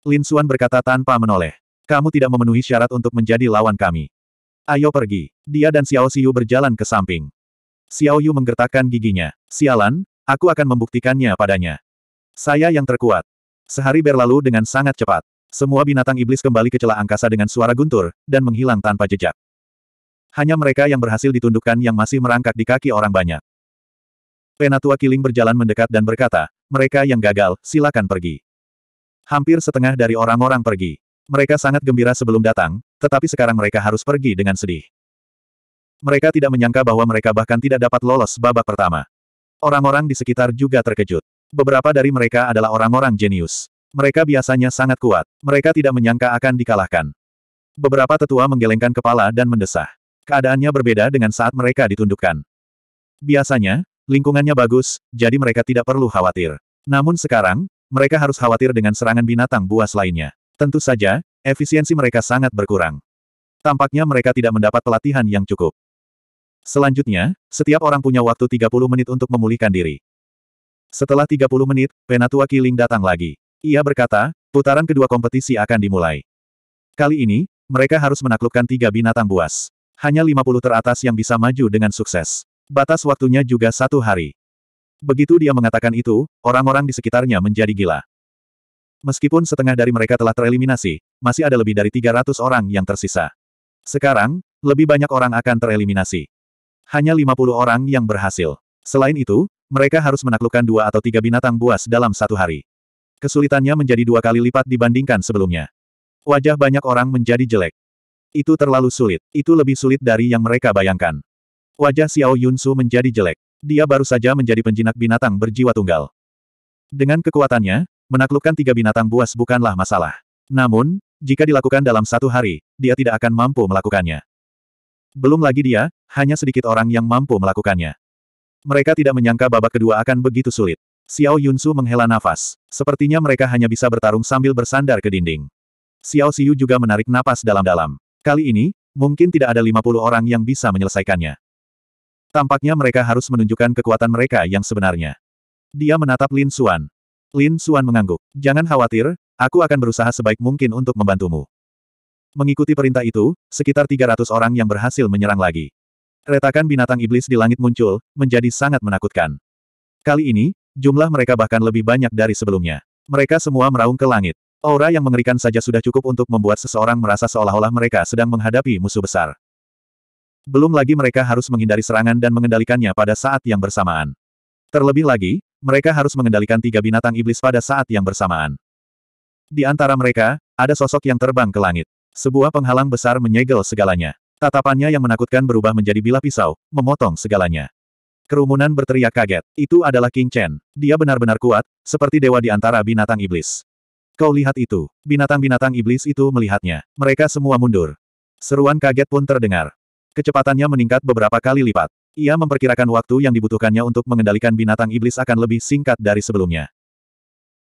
Lin Suan berkata tanpa menoleh. Kamu tidak memenuhi syarat untuk menjadi lawan kami. Ayo pergi. Dia dan Xiao Xiu berjalan ke samping. Xiao Yu menggertakkan giginya. Sialan, aku akan membuktikannya padanya. Saya yang terkuat. Sehari berlalu dengan sangat cepat. Semua binatang iblis kembali ke celah angkasa dengan suara guntur, dan menghilang tanpa jejak. Hanya mereka yang berhasil ditundukkan yang masih merangkak di kaki orang banyak. Penatua Kiling berjalan mendekat dan berkata, mereka yang gagal, silakan pergi. Hampir setengah dari orang-orang pergi. Mereka sangat gembira sebelum datang, tetapi sekarang mereka harus pergi dengan sedih. Mereka tidak menyangka bahwa mereka bahkan tidak dapat lolos babak pertama. Orang-orang di sekitar juga terkejut. Beberapa dari mereka adalah orang-orang jenius. Mereka biasanya sangat kuat. Mereka tidak menyangka akan dikalahkan. Beberapa tetua menggelengkan kepala dan mendesah. Keadaannya berbeda dengan saat mereka ditundukkan. Biasanya, lingkungannya bagus, jadi mereka tidak perlu khawatir. Namun sekarang, mereka harus khawatir dengan serangan binatang buas lainnya. Tentu saja, efisiensi mereka sangat berkurang. Tampaknya mereka tidak mendapat pelatihan yang cukup. Selanjutnya, setiap orang punya waktu 30 menit untuk memulihkan diri. Setelah 30 menit, Penatua Kiling datang lagi. Ia berkata, putaran kedua kompetisi akan dimulai. Kali ini, mereka harus menaklukkan tiga binatang buas. Hanya 50 teratas yang bisa maju dengan sukses. Batas waktunya juga satu hari. Begitu dia mengatakan itu, orang-orang di sekitarnya menjadi gila. Meskipun setengah dari mereka telah tereliminasi, masih ada lebih dari 300 orang yang tersisa. Sekarang, lebih banyak orang akan tereliminasi. Hanya 50 orang yang berhasil. Selain itu, mereka harus menaklukkan dua atau tiga binatang buas dalam satu hari. Kesulitannya menjadi dua kali lipat dibandingkan sebelumnya. Wajah banyak orang menjadi jelek. Itu terlalu sulit. Itu lebih sulit dari yang mereka bayangkan. Wajah Xiao Yunsu menjadi jelek. Dia baru saja menjadi penjinak binatang berjiwa tunggal. Dengan kekuatannya, menaklukkan tiga binatang buas bukanlah masalah. Namun, jika dilakukan dalam satu hari, dia tidak akan mampu melakukannya. Belum lagi dia, hanya sedikit orang yang mampu melakukannya. Mereka tidak menyangka babak kedua akan begitu sulit. Xiao Yunsu menghela nafas. Sepertinya mereka hanya bisa bertarung sambil bersandar ke dinding. Xiao Xiu juga menarik napas dalam-dalam. Kali ini, mungkin tidak ada 50 orang yang bisa menyelesaikannya. Tampaknya mereka harus menunjukkan kekuatan mereka yang sebenarnya. Dia menatap Lin Xuan. Lin Xuan mengangguk. Jangan khawatir, aku akan berusaha sebaik mungkin untuk membantumu. Mengikuti perintah itu, sekitar 300 orang yang berhasil menyerang lagi. Retakan binatang iblis di langit muncul, menjadi sangat menakutkan. Kali ini, jumlah mereka bahkan lebih banyak dari sebelumnya. Mereka semua meraung ke langit. Aura yang mengerikan saja sudah cukup untuk membuat seseorang merasa seolah-olah mereka sedang menghadapi musuh besar. Belum lagi mereka harus menghindari serangan dan mengendalikannya pada saat yang bersamaan. Terlebih lagi, mereka harus mengendalikan tiga binatang iblis pada saat yang bersamaan. Di antara mereka, ada sosok yang terbang ke langit. Sebuah penghalang besar menyegel segalanya. Tatapannya yang menakutkan berubah menjadi bilah pisau, memotong segalanya. Kerumunan berteriak kaget. Itu adalah King Chen. Dia benar-benar kuat, seperti dewa di antara binatang iblis. Kau lihat itu. Binatang-binatang iblis itu melihatnya. Mereka semua mundur. Seruan kaget pun terdengar. Kecepatannya meningkat beberapa kali lipat. Ia memperkirakan waktu yang dibutuhkannya untuk mengendalikan binatang iblis akan lebih singkat dari sebelumnya.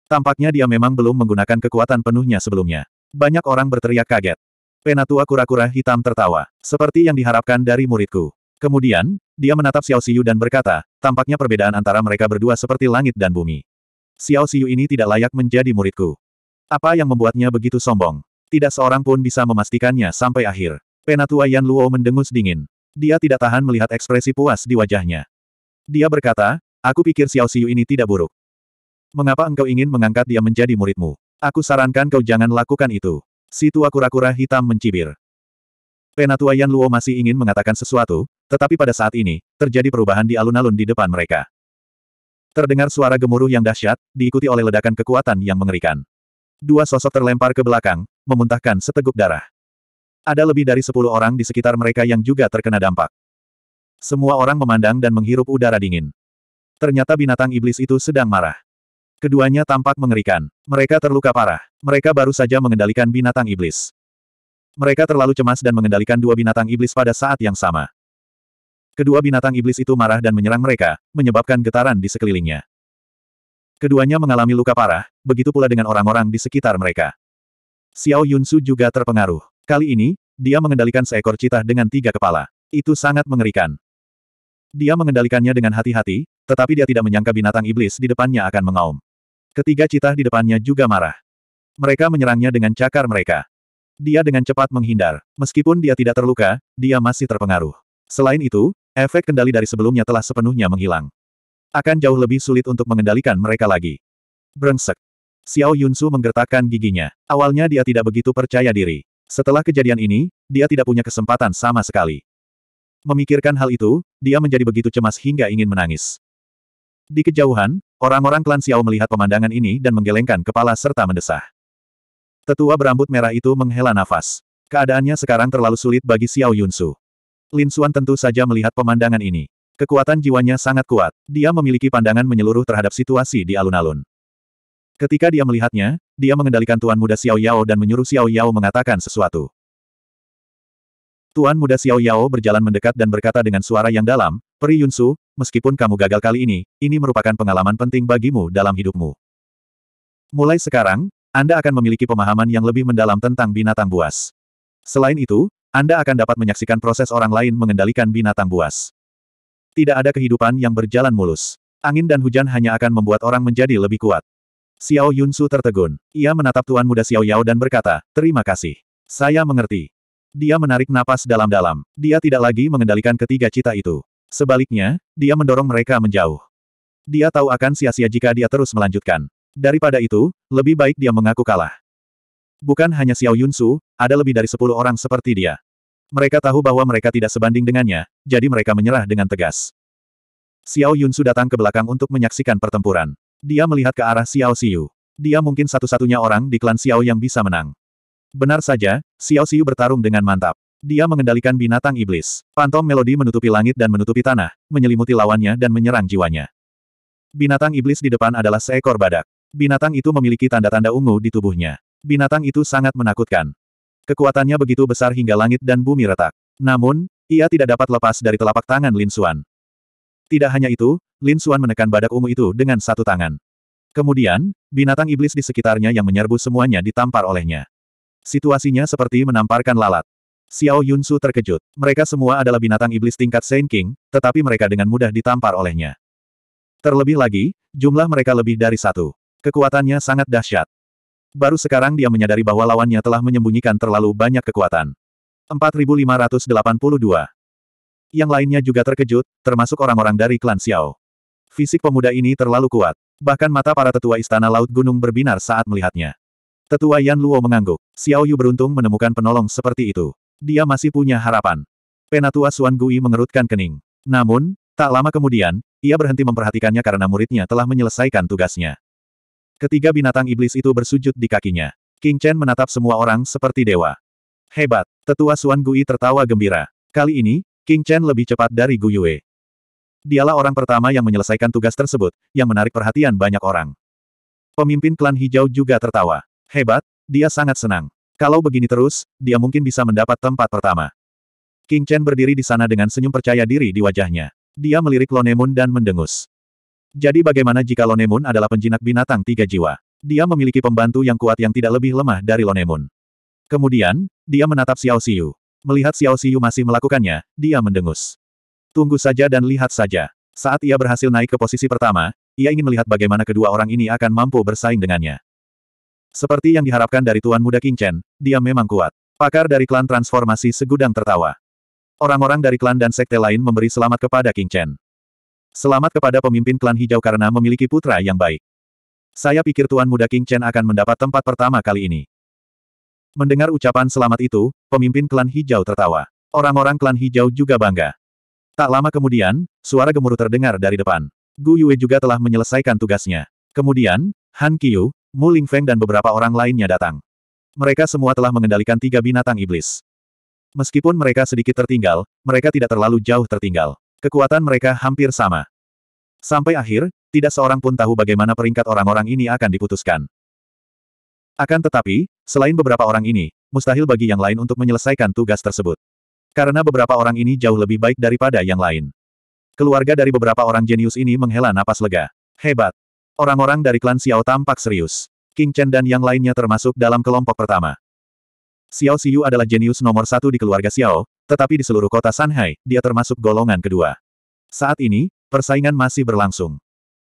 Tampaknya dia memang belum menggunakan kekuatan penuhnya sebelumnya. Banyak orang berteriak kaget. Penatua kura-kura hitam tertawa, seperti yang diharapkan dari muridku. Kemudian, dia menatap Xiao Xiu dan berkata, tampaknya perbedaan antara mereka berdua seperti langit dan bumi. Xiao Xiu ini tidak layak menjadi muridku. Apa yang membuatnya begitu sombong? Tidak seorang pun bisa memastikannya sampai akhir. Penatua Yan Luo mendengus dingin. Dia tidak tahan melihat ekspresi puas di wajahnya. Dia berkata, aku pikir Xiao Xiu ini tidak buruk. Mengapa engkau ingin mengangkat dia menjadi muridmu? Aku sarankan kau jangan lakukan itu. Si tua kura-kura hitam mencibir. Penatua Yan Luo masih ingin mengatakan sesuatu, tetapi pada saat ini, terjadi perubahan di alun-alun di depan mereka. Terdengar suara gemuruh yang dahsyat, diikuti oleh ledakan kekuatan yang mengerikan. Dua sosok terlempar ke belakang, memuntahkan seteguk darah. Ada lebih dari sepuluh orang di sekitar mereka yang juga terkena dampak. Semua orang memandang dan menghirup udara dingin. Ternyata binatang iblis itu sedang marah. Keduanya tampak mengerikan. Mereka terluka parah. Mereka baru saja mengendalikan binatang iblis. Mereka terlalu cemas dan mengendalikan dua binatang iblis pada saat yang sama. Kedua binatang iblis itu marah dan menyerang mereka, menyebabkan getaran di sekelilingnya. Keduanya mengalami luka parah, begitu pula dengan orang-orang di sekitar mereka. Xiao Yunsu juga terpengaruh. Kali ini, dia mengendalikan seekor citah dengan tiga kepala. Itu sangat mengerikan. Dia mengendalikannya dengan hati-hati, tetapi dia tidak menyangka binatang iblis di depannya akan mengaum. Ketiga citah di depannya juga marah. Mereka menyerangnya dengan cakar mereka. Dia dengan cepat menghindar. Meskipun dia tidak terluka, dia masih terpengaruh. Selain itu, efek kendali dari sebelumnya telah sepenuhnya menghilang. Akan jauh lebih sulit untuk mengendalikan mereka lagi. Brengsek. Xiao Yunsu menggertakkan giginya. Awalnya dia tidak begitu percaya diri. Setelah kejadian ini, dia tidak punya kesempatan sama sekali. Memikirkan hal itu, dia menjadi begitu cemas hingga ingin menangis. Di kejauhan, orang-orang klan Xiao melihat pemandangan ini dan menggelengkan kepala serta mendesah. Tetua berambut merah itu menghela nafas. Keadaannya sekarang terlalu sulit bagi Xiao Yunsu. Lin Xuan tentu saja melihat pemandangan ini. Kekuatan jiwanya sangat kuat. Dia memiliki pandangan menyeluruh terhadap situasi di alun-alun. Ketika dia melihatnya, dia mengendalikan Tuan Muda Xiao Yao dan menyuruh Xiao Yao mengatakan sesuatu. Tuan Muda Xiao Yao berjalan mendekat dan berkata dengan suara yang dalam, Peri Yunsu, meskipun kamu gagal kali ini, ini merupakan pengalaman penting bagimu dalam hidupmu. Mulai sekarang, Anda akan memiliki pemahaman yang lebih mendalam tentang binatang buas. Selain itu, Anda akan dapat menyaksikan proses orang lain mengendalikan binatang buas. Tidak ada kehidupan yang berjalan mulus. Angin dan hujan hanya akan membuat orang menjadi lebih kuat. Xiao Yunsu tertegun. Ia menatap tuan muda Xiao Yao dan berkata, terima kasih. Saya mengerti. Dia menarik napas dalam-dalam. Dia tidak lagi mengendalikan ketiga cita itu. Sebaliknya, dia mendorong mereka menjauh. Dia tahu akan sia-sia jika dia terus melanjutkan. Daripada itu, lebih baik dia mengaku kalah. Bukan hanya Xiao Yunsu, ada lebih dari sepuluh orang seperti dia. Mereka tahu bahwa mereka tidak sebanding dengannya, jadi mereka menyerah dengan tegas. Xiao Yunsu datang ke belakang untuk menyaksikan pertempuran. Dia melihat ke arah Xiao Xiu. Dia mungkin satu-satunya orang di klan Xiao yang bisa menang. Benar saja, Xiao Xiu bertarung dengan mantap. Dia mengendalikan binatang iblis. Pantom melodi menutupi langit dan menutupi tanah, menyelimuti lawannya dan menyerang jiwanya. Binatang iblis di depan adalah seekor badak. Binatang itu memiliki tanda-tanda ungu di tubuhnya. Binatang itu sangat menakutkan. Kekuatannya begitu besar hingga langit dan bumi retak. Namun, ia tidak dapat lepas dari telapak tangan Lin Xuan. Tidak hanya itu, Lin Suan menekan badak ungu itu dengan satu tangan. Kemudian, binatang iblis di sekitarnya yang menyerbu semuanya ditampar olehnya. Situasinya seperti menamparkan lalat. Xiao Yunsu terkejut. Mereka semua adalah binatang iblis tingkat Saint King, tetapi mereka dengan mudah ditampar olehnya. Terlebih lagi, jumlah mereka lebih dari satu. Kekuatannya sangat dahsyat. Baru sekarang dia menyadari bahwa lawannya telah menyembunyikan terlalu banyak kekuatan. 4582 yang lainnya juga terkejut, termasuk orang-orang dari klan Xiao. Fisik pemuda ini terlalu kuat. Bahkan mata para tetua istana laut gunung berbinar saat melihatnya. Tetua Yan Luo mengangguk. Xiao Yu beruntung menemukan penolong seperti itu. Dia masih punya harapan. Penatua Suan Gui mengerutkan kening. Namun, tak lama kemudian, ia berhenti memperhatikannya karena muridnya telah menyelesaikan tugasnya. Ketiga binatang iblis itu bersujud di kakinya. King Chen menatap semua orang seperti dewa. Hebat, tetua Suan Gui tertawa gembira. Kali ini, King Chen lebih cepat dari Gu Yue. Dialah orang pertama yang menyelesaikan tugas tersebut, yang menarik perhatian banyak orang. Pemimpin klan hijau juga tertawa. Hebat, dia sangat senang. Kalau begini terus, dia mungkin bisa mendapat tempat pertama. King Chen berdiri di sana dengan senyum percaya diri di wajahnya. Dia melirik Lonemun dan mendengus. Jadi bagaimana jika Lonemun adalah penjinak binatang tiga jiwa? Dia memiliki pembantu yang kuat yang tidak lebih lemah dari Lonemun. Kemudian, dia menatap Xiao Siu. Melihat Xiao Xiu masih melakukannya, dia mendengus. Tunggu saja dan lihat saja. Saat ia berhasil naik ke posisi pertama, ia ingin melihat bagaimana kedua orang ini akan mampu bersaing dengannya. Seperti yang diharapkan dari Tuan Muda King Chen, dia memang kuat. Pakar dari klan transformasi segudang tertawa. Orang-orang dari klan dan sekte lain memberi selamat kepada King Chen. Selamat kepada pemimpin klan hijau karena memiliki putra yang baik. Saya pikir Tuan Muda King Chen akan mendapat tempat pertama kali ini. Mendengar ucapan selamat itu, pemimpin klan hijau tertawa. Orang-orang klan hijau juga bangga. Tak lama kemudian, suara gemuruh terdengar dari depan. Gu Yue juga telah menyelesaikan tugasnya. Kemudian, Han Qiu, Mu Ling Feng dan beberapa orang lainnya datang. Mereka semua telah mengendalikan tiga binatang iblis. Meskipun mereka sedikit tertinggal, mereka tidak terlalu jauh tertinggal. Kekuatan mereka hampir sama. Sampai akhir, tidak seorang pun tahu bagaimana peringkat orang-orang ini akan diputuskan. Akan tetapi, selain beberapa orang ini, mustahil bagi yang lain untuk menyelesaikan tugas tersebut. Karena beberapa orang ini jauh lebih baik daripada yang lain. Keluarga dari beberapa orang jenius ini menghela napas lega. Hebat. Orang-orang dari klan Xiao tampak serius. King Chen dan yang lainnya termasuk dalam kelompok pertama. Xiao Xiu adalah jenius nomor satu di keluarga Xiao, tetapi di seluruh kota Shanghai, dia termasuk golongan kedua. Saat ini, persaingan masih berlangsung.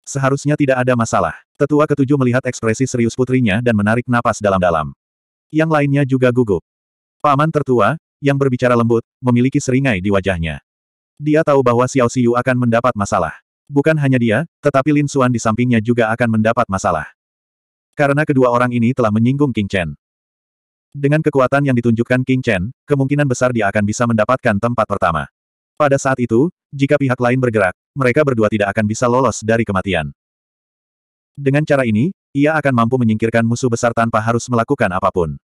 Seharusnya tidak ada masalah. Tetua ketujuh melihat ekspresi serius putrinya dan menarik napas dalam-dalam. Yang lainnya juga gugup. Paman tertua, yang berbicara lembut, memiliki seringai di wajahnya. Dia tahu bahwa Xiao Xiu akan mendapat masalah. Bukan hanya dia, tetapi Lin Xuan di sampingnya juga akan mendapat masalah. Karena kedua orang ini telah menyinggung King Chen. Dengan kekuatan yang ditunjukkan King Chen, kemungkinan besar dia akan bisa mendapatkan tempat pertama. Pada saat itu, jika pihak lain bergerak, mereka berdua tidak akan bisa lolos dari kematian. Dengan cara ini, ia akan mampu menyingkirkan musuh besar tanpa harus melakukan apapun.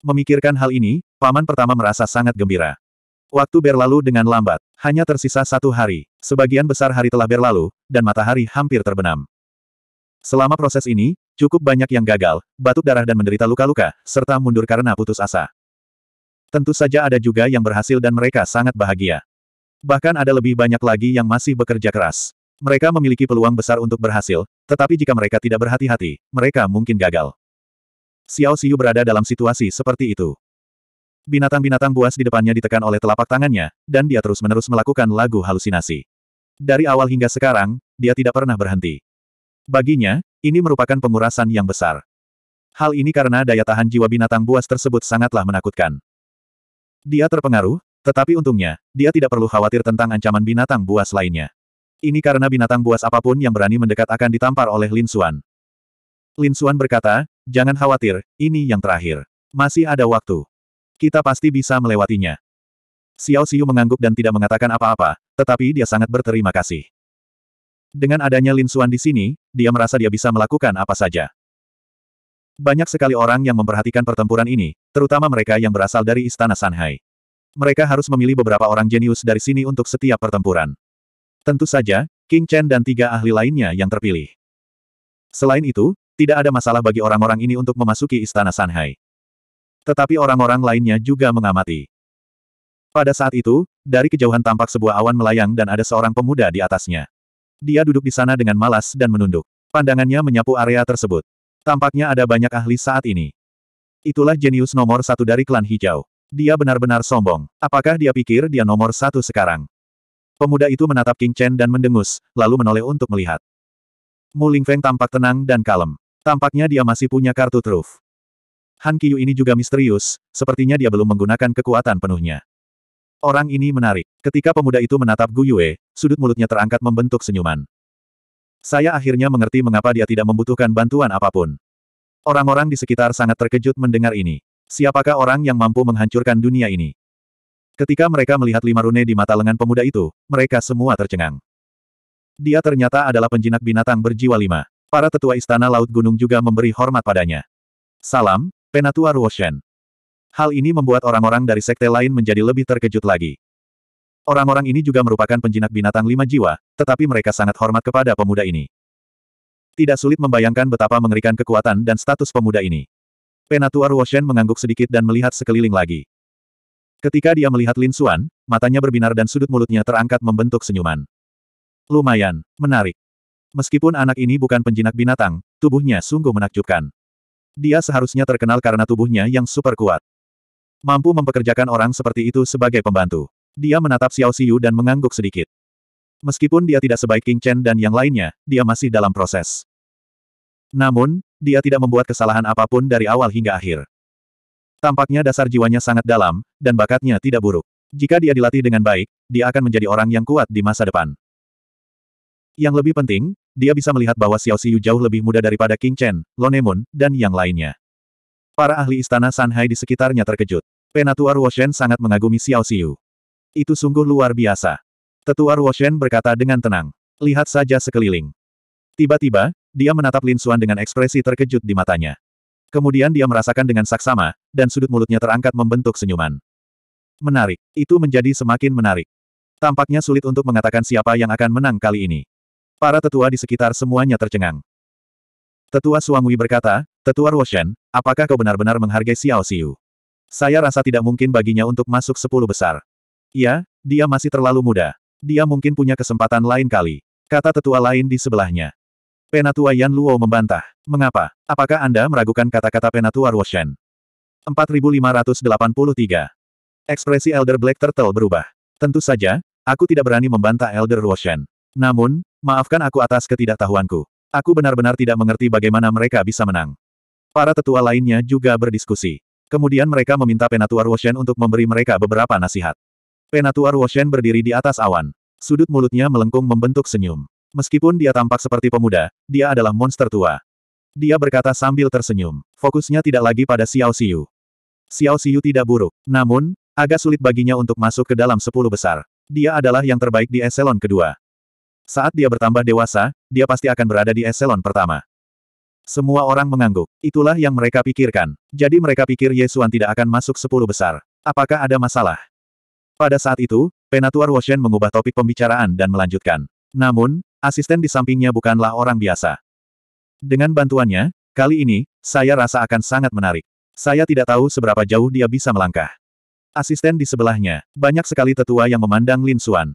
Memikirkan hal ini, Paman pertama merasa sangat gembira. Waktu berlalu dengan lambat, hanya tersisa satu hari. Sebagian besar hari telah berlalu, dan matahari hampir terbenam. Selama proses ini, cukup banyak yang gagal, batuk darah dan menderita luka-luka, serta mundur karena putus asa. Tentu saja ada juga yang berhasil dan mereka sangat bahagia. Bahkan ada lebih banyak lagi yang masih bekerja keras. Mereka memiliki peluang besar untuk berhasil, tetapi jika mereka tidak berhati-hati, mereka mungkin gagal. Xiao Xiu berada dalam situasi seperti itu. Binatang-binatang buas di depannya ditekan oleh telapak tangannya, dan dia terus-menerus melakukan lagu halusinasi. Dari awal hingga sekarang, dia tidak pernah berhenti. Baginya, ini merupakan pengurasan yang besar. Hal ini karena daya tahan jiwa binatang buas tersebut sangatlah menakutkan. Dia terpengaruh, tetapi untungnya, dia tidak perlu khawatir tentang ancaman binatang buas lainnya. Ini karena binatang buas apapun yang berani mendekat akan ditampar oleh Lin Xuan. Lin Xuan berkata, jangan khawatir, ini yang terakhir. Masih ada waktu. Kita pasti bisa melewatinya. Xiao Xiu mengangguk dan tidak mengatakan apa-apa, tetapi dia sangat berterima kasih. Dengan adanya Lin Xuan di sini, dia merasa dia bisa melakukan apa saja. Banyak sekali orang yang memperhatikan pertempuran ini, terutama mereka yang berasal dari Istana Shanghai. Mereka harus memilih beberapa orang jenius dari sini untuk setiap pertempuran. Tentu saja, King Chen dan tiga ahli lainnya yang terpilih. Selain itu, tidak ada masalah bagi orang-orang ini untuk memasuki Istana Shanghai. Tetapi orang-orang lainnya juga mengamati. Pada saat itu, dari kejauhan tampak sebuah awan melayang dan ada seorang pemuda di atasnya. Dia duduk di sana dengan malas dan menunduk. Pandangannya menyapu area tersebut. Tampaknya ada banyak ahli saat ini. Itulah jenius nomor satu dari klan hijau. Dia benar-benar sombong. Apakah dia pikir dia nomor satu sekarang? Pemuda itu menatap King Chen dan mendengus, lalu menoleh untuk melihat. Mu Feng tampak tenang dan kalem. Tampaknya dia masih punya kartu truf. Han Qiyu ini juga misterius, sepertinya dia belum menggunakan kekuatan penuhnya. Orang ini menarik. Ketika pemuda itu menatap Gu Yue, sudut mulutnya terangkat membentuk senyuman. Saya akhirnya mengerti mengapa dia tidak membutuhkan bantuan apapun. Orang-orang di sekitar sangat terkejut mendengar ini. Siapakah orang yang mampu menghancurkan dunia ini? Ketika mereka melihat lima rune di mata lengan pemuda itu, mereka semua tercengang. Dia ternyata adalah penjinak binatang berjiwa lima. Para tetua istana Laut Gunung juga memberi hormat padanya. Salam, Penatua Ruoshen. Hal ini membuat orang-orang dari sekte lain menjadi lebih terkejut lagi. Orang-orang ini juga merupakan penjinak binatang lima jiwa, tetapi mereka sangat hormat kepada pemuda ini. Tidak sulit membayangkan betapa mengerikan kekuatan dan status pemuda ini. Penatua Ruoshen mengangguk sedikit dan melihat sekeliling lagi. Ketika dia melihat Lin Xuan, matanya berbinar dan sudut mulutnya terangkat membentuk senyuman. Lumayan, menarik. Meskipun anak ini bukan penjinak binatang, tubuhnya sungguh menakjubkan. Dia seharusnya terkenal karena tubuhnya yang super kuat. Mampu mempekerjakan orang seperti itu sebagai pembantu. Dia menatap Xiao Xiu dan mengangguk sedikit. Meskipun dia tidak sebaik King Chen dan yang lainnya, dia masih dalam proses. Namun, dia tidak membuat kesalahan apapun dari awal hingga akhir. Tampaknya dasar jiwanya sangat dalam, dan bakatnya tidak buruk. Jika dia dilatih dengan baik, dia akan menjadi orang yang kuat di masa depan. Yang lebih penting, dia bisa melihat bahwa Xiao Xiu jauh lebih muda daripada King Chen, Lonemun, dan yang lainnya. Para ahli istana Shanghai di sekitarnya terkejut. Penatua Ruoshen sangat mengagumi Xiao Xiu. Itu sungguh luar biasa. Tetua Ruoshen berkata dengan tenang. Lihat saja sekeliling. Tiba-tiba, dia menatap Lin Xuan dengan ekspresi terkejut di matanya. Kemudian dia merasakan dengan saksama, dan sudut mulutnya terangkat membentuk senyuman. Menarik. Itu menjadi semakin menarik. Tampaknya sulit untuk mengatakan siapa yang akan menang kali ini. Para tetua di sekitar semuanya tercengang. Tetua Suangui berkata, Tetua Roshan, apakah kau benar-benar menghargai Xiao Xiu? Saya rasa tidak mungkin baginya untuk masuk sepuluh besar. Ya, dia masih terlalu muda. Dia mungkin punya kesempatan lain kali. Kata tetua lain di sebelahnya. Penatua Yan Luo membantah. Mengapa? Apakah Anda meragukan kata-kata Penatua Ruoshen? 4583. Ekspresi Elder Black Turtle berubah. Tentu saja, aku tidak berani membantah Elder Ruoshen. Namun, maafkan aku atas ketidaktahuanku. Aku benar-benar tidak mengerti bagaimana mereka bisa menang. Para tetua lainnya juga berdiskusi. Kemudian mereka meminta Penatua Ruoshen untuk memberi mereka beberapa nasihat. Penatua Ruoshen berdiri di atas awan. Sudut mulutnya melengkung membentuk senyum. Meskipun dia tampak seperti pemuda, dia adalah monster tua. Dia berkata sambil tersenyum. Fokusnya tidak lagi pada Xiao Xiu. Xiao Xiu tidak buruk. Namun, agak sulit baginya untuk masuk ke dalam sepuluh besar. Dia adalah yang terbaik di eselon kedua. Saat dia bertambah dewasa, dia pasti akan berada di eselon pertama. Semua orang mengangguk. Itulah yang mereka pikirkan. Jadi mereka pikir Yesuan tidak akan masuk sepuluh besar. Apakah ada masalah? Pada saat itu, penatuar Woshen mengubah topik pembicaraan dan melanjutkan. Namun, Asisten di sampingnya bukanlah orang biasa. Dengan bantuannya, kali ini, saya rasa akan sangat menarik. Saya tidak tahu seberapa jauh dia bisa melangkah. Asisten di sebelahnya, banyak sekali tetua yang memandang Lin Xuan.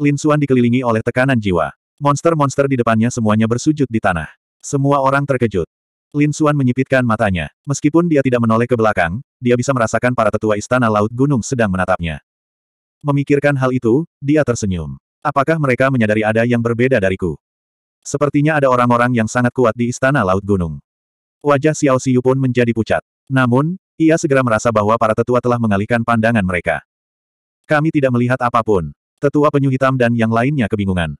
Lin Xuan dikelilingi oleh tekanan jiwa. Monster-monster di depannya semuanya bersujud di tanah. Semua orang terkejut. Lin Xuan menyipitkan matanya. Meskipun dia tidak menoleh ke belakang, dia bisa merasakan para tetua istana Laut Gunung sedang menatapnya. Memikirkan hal itu, dia tersenyum. Apakah mereka menyadari ada yang berbeda dariku? Sepertinya ada orang-orang yang sangat kuat di Istana Laut Gunung. Wajah Xiao Xiu pun menjadi pucat. Namun, ia segera merasa bahwa para tetua telah mengalihkan pandangan mereka. Kami tidak melihat apapun. Tetua penyu hitam dan yang lainnya kebingungan.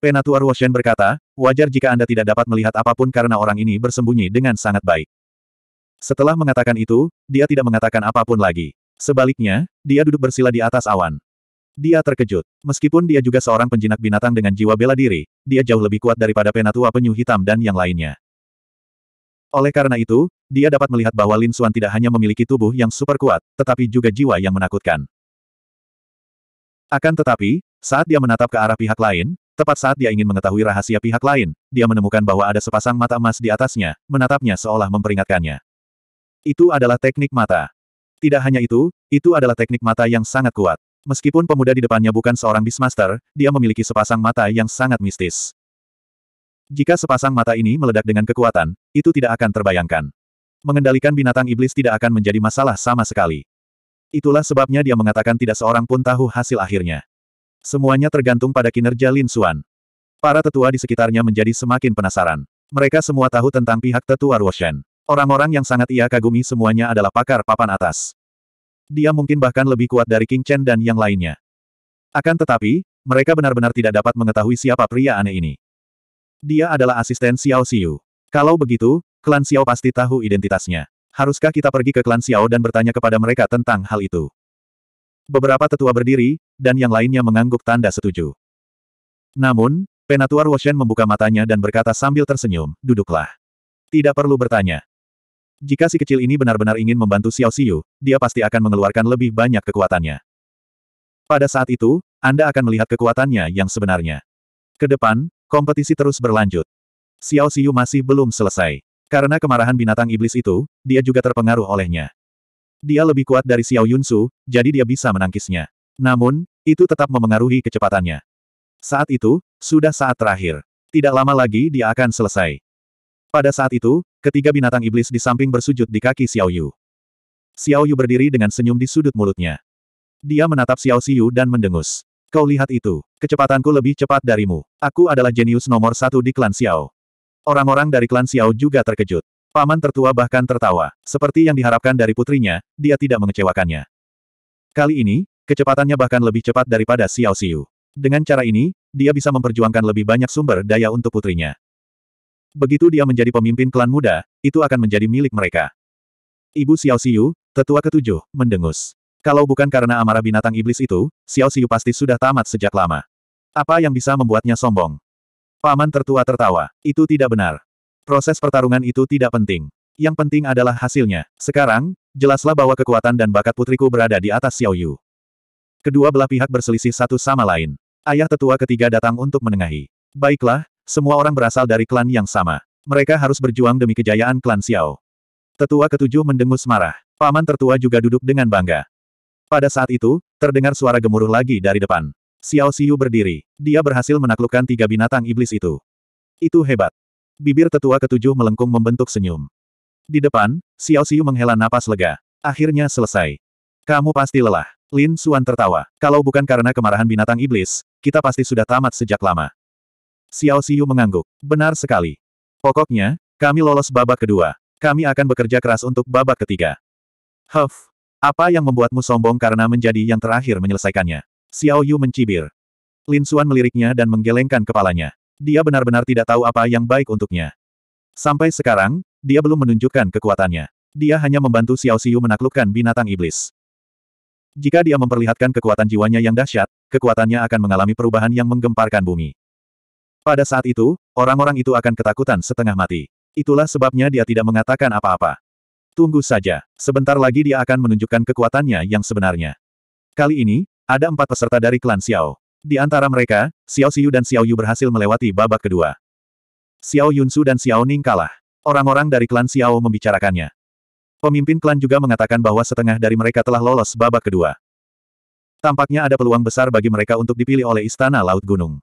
Penatua Ruoshen berkata, wajar jika Anda tidak dapat melihat apapun karena orang ini bersembunyi dengan sangat baik. Setelah mengatakan itu, dia tidak mengatakan apapun lagi. Sebaliknya, dia duduk bersila di atas awan. Dia terkejut. Meskipun dia juga seorang penjinak binatang dengan jiwa bela diri, dia jauh lebih kuat daripada penatua penyu hitam dan yang lainnya. Oleh karena itu, dia dapat melihat bahwa Lin Xuan tidak hanya memiliki tubuh yang super kuat, tetapi juga jiwa yang menakutkan. Akan tetapi, saat dia menatap ke arah pihak lain, tepat saat dia ingin mengetahui rahasia pihak lain, dia menemukan bahwa ada sepasang mata emas di atasnya, menatapnya seolah memperingatkannya. Itu adalah teknik mata. Tidak hanya itu, itu adalah teknik mata yang sangat kuat. Meskipun pemuda di depannya bukan seorang Beastmaster, dia memiliki sepasang mata yang sangat mistis. Jika sepasang mata ini meledak dengan kekuatan, itu tidak akan terbayangkan. Mengendalikan binatang iblis tidak akan menjadi masalah sama sekali. Itulah sebabnya dia mengatakan tidak seorang pun tahu hasil akhirnya. Semuanya tergantung pada kinerja Lin Xuan. Para tetua di sekitarnya menjadi semakin penasaran. Mereka semua tahu tentang pihak tetua Ruoshen. Orang-orang yang sangat ia kagumi semuanya adalah pakar papan atas. Dia mungkin bahkan lebih kuat dari King Chen dan yang lainnya. Akan tetapi, mereka benar-benar tidak dapat mengetahui siapa pria aneh ini. Dia adalah asisten Xiao Xiu. Kalau begitu, klan Xiao pasti tahu identitasnya. Haruskah kita pergi ke klan Xiao dan bertanya kepada mereka tentang hal itu? Beberapa tetua berdiri, dan yang lainnya mengangguk tanda setuju. Namun, Penatua Ruoshen membuka matanya dan berkata sambil tersenyum, duduklah. Tidak perlu bertanya. Jika si kecil ini benar-benar ingin membantu Xiao Xiu, dia pasti akan mengeluarkan lebih banyak kekuatannya. Pada saat itu, Anda akan melihat kekuatannya yang sebenarnya. Kedepan, kompetisi terus berlanjut. Xiao Xiu masih belum selesai. Karena kemarahan binatang iblis itu, dia juga terpengaruh olehnya. Dia lebih kuat dari Xiao Yunsu, jadi dia bisa menangkisnya. Namun, itu tetap memengaruhi kecepatannya. Saat itu, sudah saat terakhir. Tidak lama lagi dia akan selesai. Pada saat itu, ketiga binatang iblis di samping bersujud di kaki Xiao Yu. Xiao Yu berdiri dengan senyum di sudut mulutnya. Dia menatap Xiao Xiu dan mendengus. Kau lihat itu. Kecepatanku lebih cepat darimu. Aku adalah jenius nomor satu di klan Xiao. Orang-orang dari klan Xiao juga terkejut. Paman tertua bahkan tertawa. Seperti yang diharapkan dari putrinya, dia tidak mengecewakannya. Kali ini, kecepatannya bahkan lebih cepat daripada Xiao Xiu. Dengan cara ini, dia bisa memperjuangkan lebih banyak sumber daya untuk putrinya. Begitu dia menjadi pemimpin klan muda, itu akan menjadi milik mereka. Ibu Xiao Xiu, tetua ketujuh, mendengus. Kalau bukan karena amarah binatang iblis itu, Xiao Xiu pasti sudah tamat sejak lama. Apa yang bisa membuatnya sombong? Paman tertua tertawa. Itu tidak benar. Proses pertarungan itu tidak penting. Yang penting adalah hasilnya. Sekarang, jelaslah bahwa kekuatan dan bakat putriku berada di atas Xiao Yu. Kedua belah pihak berselisih satu sama lain. Ayah tetua ketiga datang untuk menengahi. Baiklah, semua orang berasal dari klan yang sama. Mereka harus berjuang demi kejayaan klan Xiao. Tetua ketujuh mendengus marah. Paman tertua juga duduk dengan bangga. Pada saat itu, terdengar suara gemuruh lagi dari depan. Xiao Xiu berdiri. Dia berhasil menaklukkan tiga binatang iblis itu. Itu hebat. Bibir tetua ketujuh melengkung membentuk senyum. Di depan, Xiao Xiu menghela napas lega. Akhirnya selesai. Kamu pasti lelah. Lin Xuan tertawa. Kalau bukan karena kemarahan binatang iblis, kita pasti sudah tamat sejak lama. Xiao Xiu mengangguk. Benar sekali. Pokoknya, kami lolos babak kedua. Kami akan bekerja keras untuk babak ketiga. Huff. Apa yang membuatmu sombong karena menjadi yang terakhir menyelesaikannya? Xiao Yu mencibir. Lin Xuan meliriknya dan menggelengkan kepalanya. Dia benar-benar tidak tahu apa yang baik untuknya. Sampai sekarang, dia belum menunjukkan kekuatannya. Dia hanya membantu Xiao Xiu menaklukkan binatang iblis. Jika dia memperlihatkan kekuatan jiwanya yang dahsyat, kekuatannya akan mengalami perubahan yang menggemparkan bumi. Pada saat itu, orang-orang itu akan ketakutan setengah mati. Itulah sebabnya dia tidak mengatakan apa-apa. Tunggu saja, sebentar lagi dia akan menunjukkan kekuatannya yang sebenarnya. Kali ini, ada empat peserta dari klan Xiao. Di antara mereka, Xiao Xiu dan Xiao Yu berhasil melewati babak kedua. Xiao Yunsu dan Xiao Ning kalah. Orang-orang dari klan Xiao membicarakannya. Pemimpin klan juga mengatakan bahwa setengah dari mereka telah lolos babak kedua. Tampaknya ada peluang besar bagi mereka untuk dipilih oleh Istana Laut Gunung.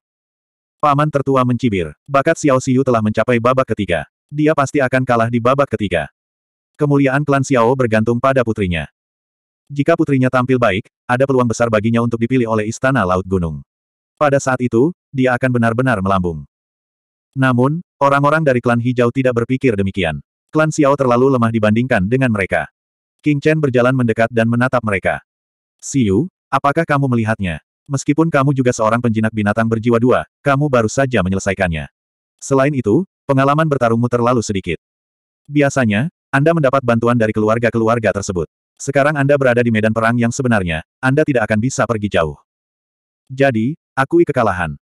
Paman tertua mencibir. Bakat Xiao Xiu telah mencapai babak ketiga. Dia pasti akan kalah di babak ketiga. Kemuliaan klan Xiao bergantung pada putrinya. Jika putrinya tampil baik, ada peluang besar baginya untuk dipilih oleh Istana Laut Gunung. Pada saat itu, dia akan benar-benar melambung. Namun, orang-orang dari klan hijau tidak berpikir demikian. Klan Xiao terlalu lemah dibandingkan dengan mereka. King Chen berjalan mendekat dan menatap mereka. Siu, apakah kamu melihatnya? Meskipun kamu juga seorang penjinak binatang berjiwa dua, kamu baru saja menyelesaikannya. Selain itu, pengalaman bertarungmu terlalu sedikit. Biasanya, Anda mendapat bantuan dari keluarga-keluarga tersebut. Sekarang Anda berada di medan perang yang sebenarnya, Anda tidak akan bisa pergi jauh. Jadi, akui kekalahan.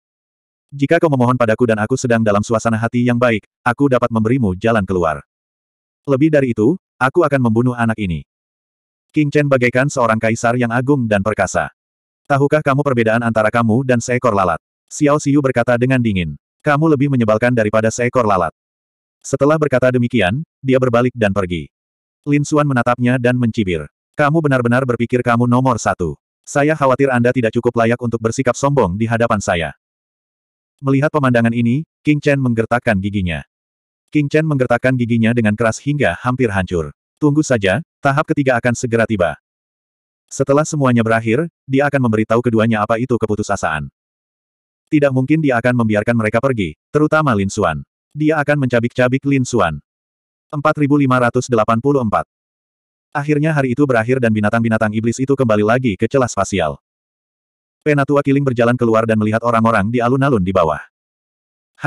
Jika kau memohon padaku dan aku sedang dalam suasana hati yang baik, aku dapat memberimu jalan keluar. Lebih dari itu, aku akan membunuh anak ini. King Chen bagaikan seorang kaisar yang agung dan perkasa. Tahukah kamu perbedaan antara kamu dan seekor lalat? Xiao Xiu berkata dengan dingin. Kamu lebih menyebalkan daripada seekor lalat. Setelah berkata demikian, dia berbalik dan pergi. Lin Xuan menatapnya dan mencibir. Kamu benar-benar berpikir kamu nomor satu. Saya khawatir Anda tidak cukup layak untuk bersikap sombong di hadapan saya. Melihat pemandangan ini, King Chen menggertakkan giginya. King Chen menggertakkan giginya dengan keras hingga hampir hancur. Tunggu saja, tahap ketiga akan segera tiba. Setelah semuanya berakhir, dia akan memberitahu keduanya apa itu keputusasaan. Tidak mungkin dia akan membiarkan mereka pergi, terutama Lin Xuan. Dia akan mencabik-cabik Lin Xuan. 4584 Akhirnya hari itu berakhir dan binatang-binatang iblis itu kembali lagi ke celah spasial. Penatua Kiling berjalan keluar dan melihat orang-orang di alun-alun di bawah.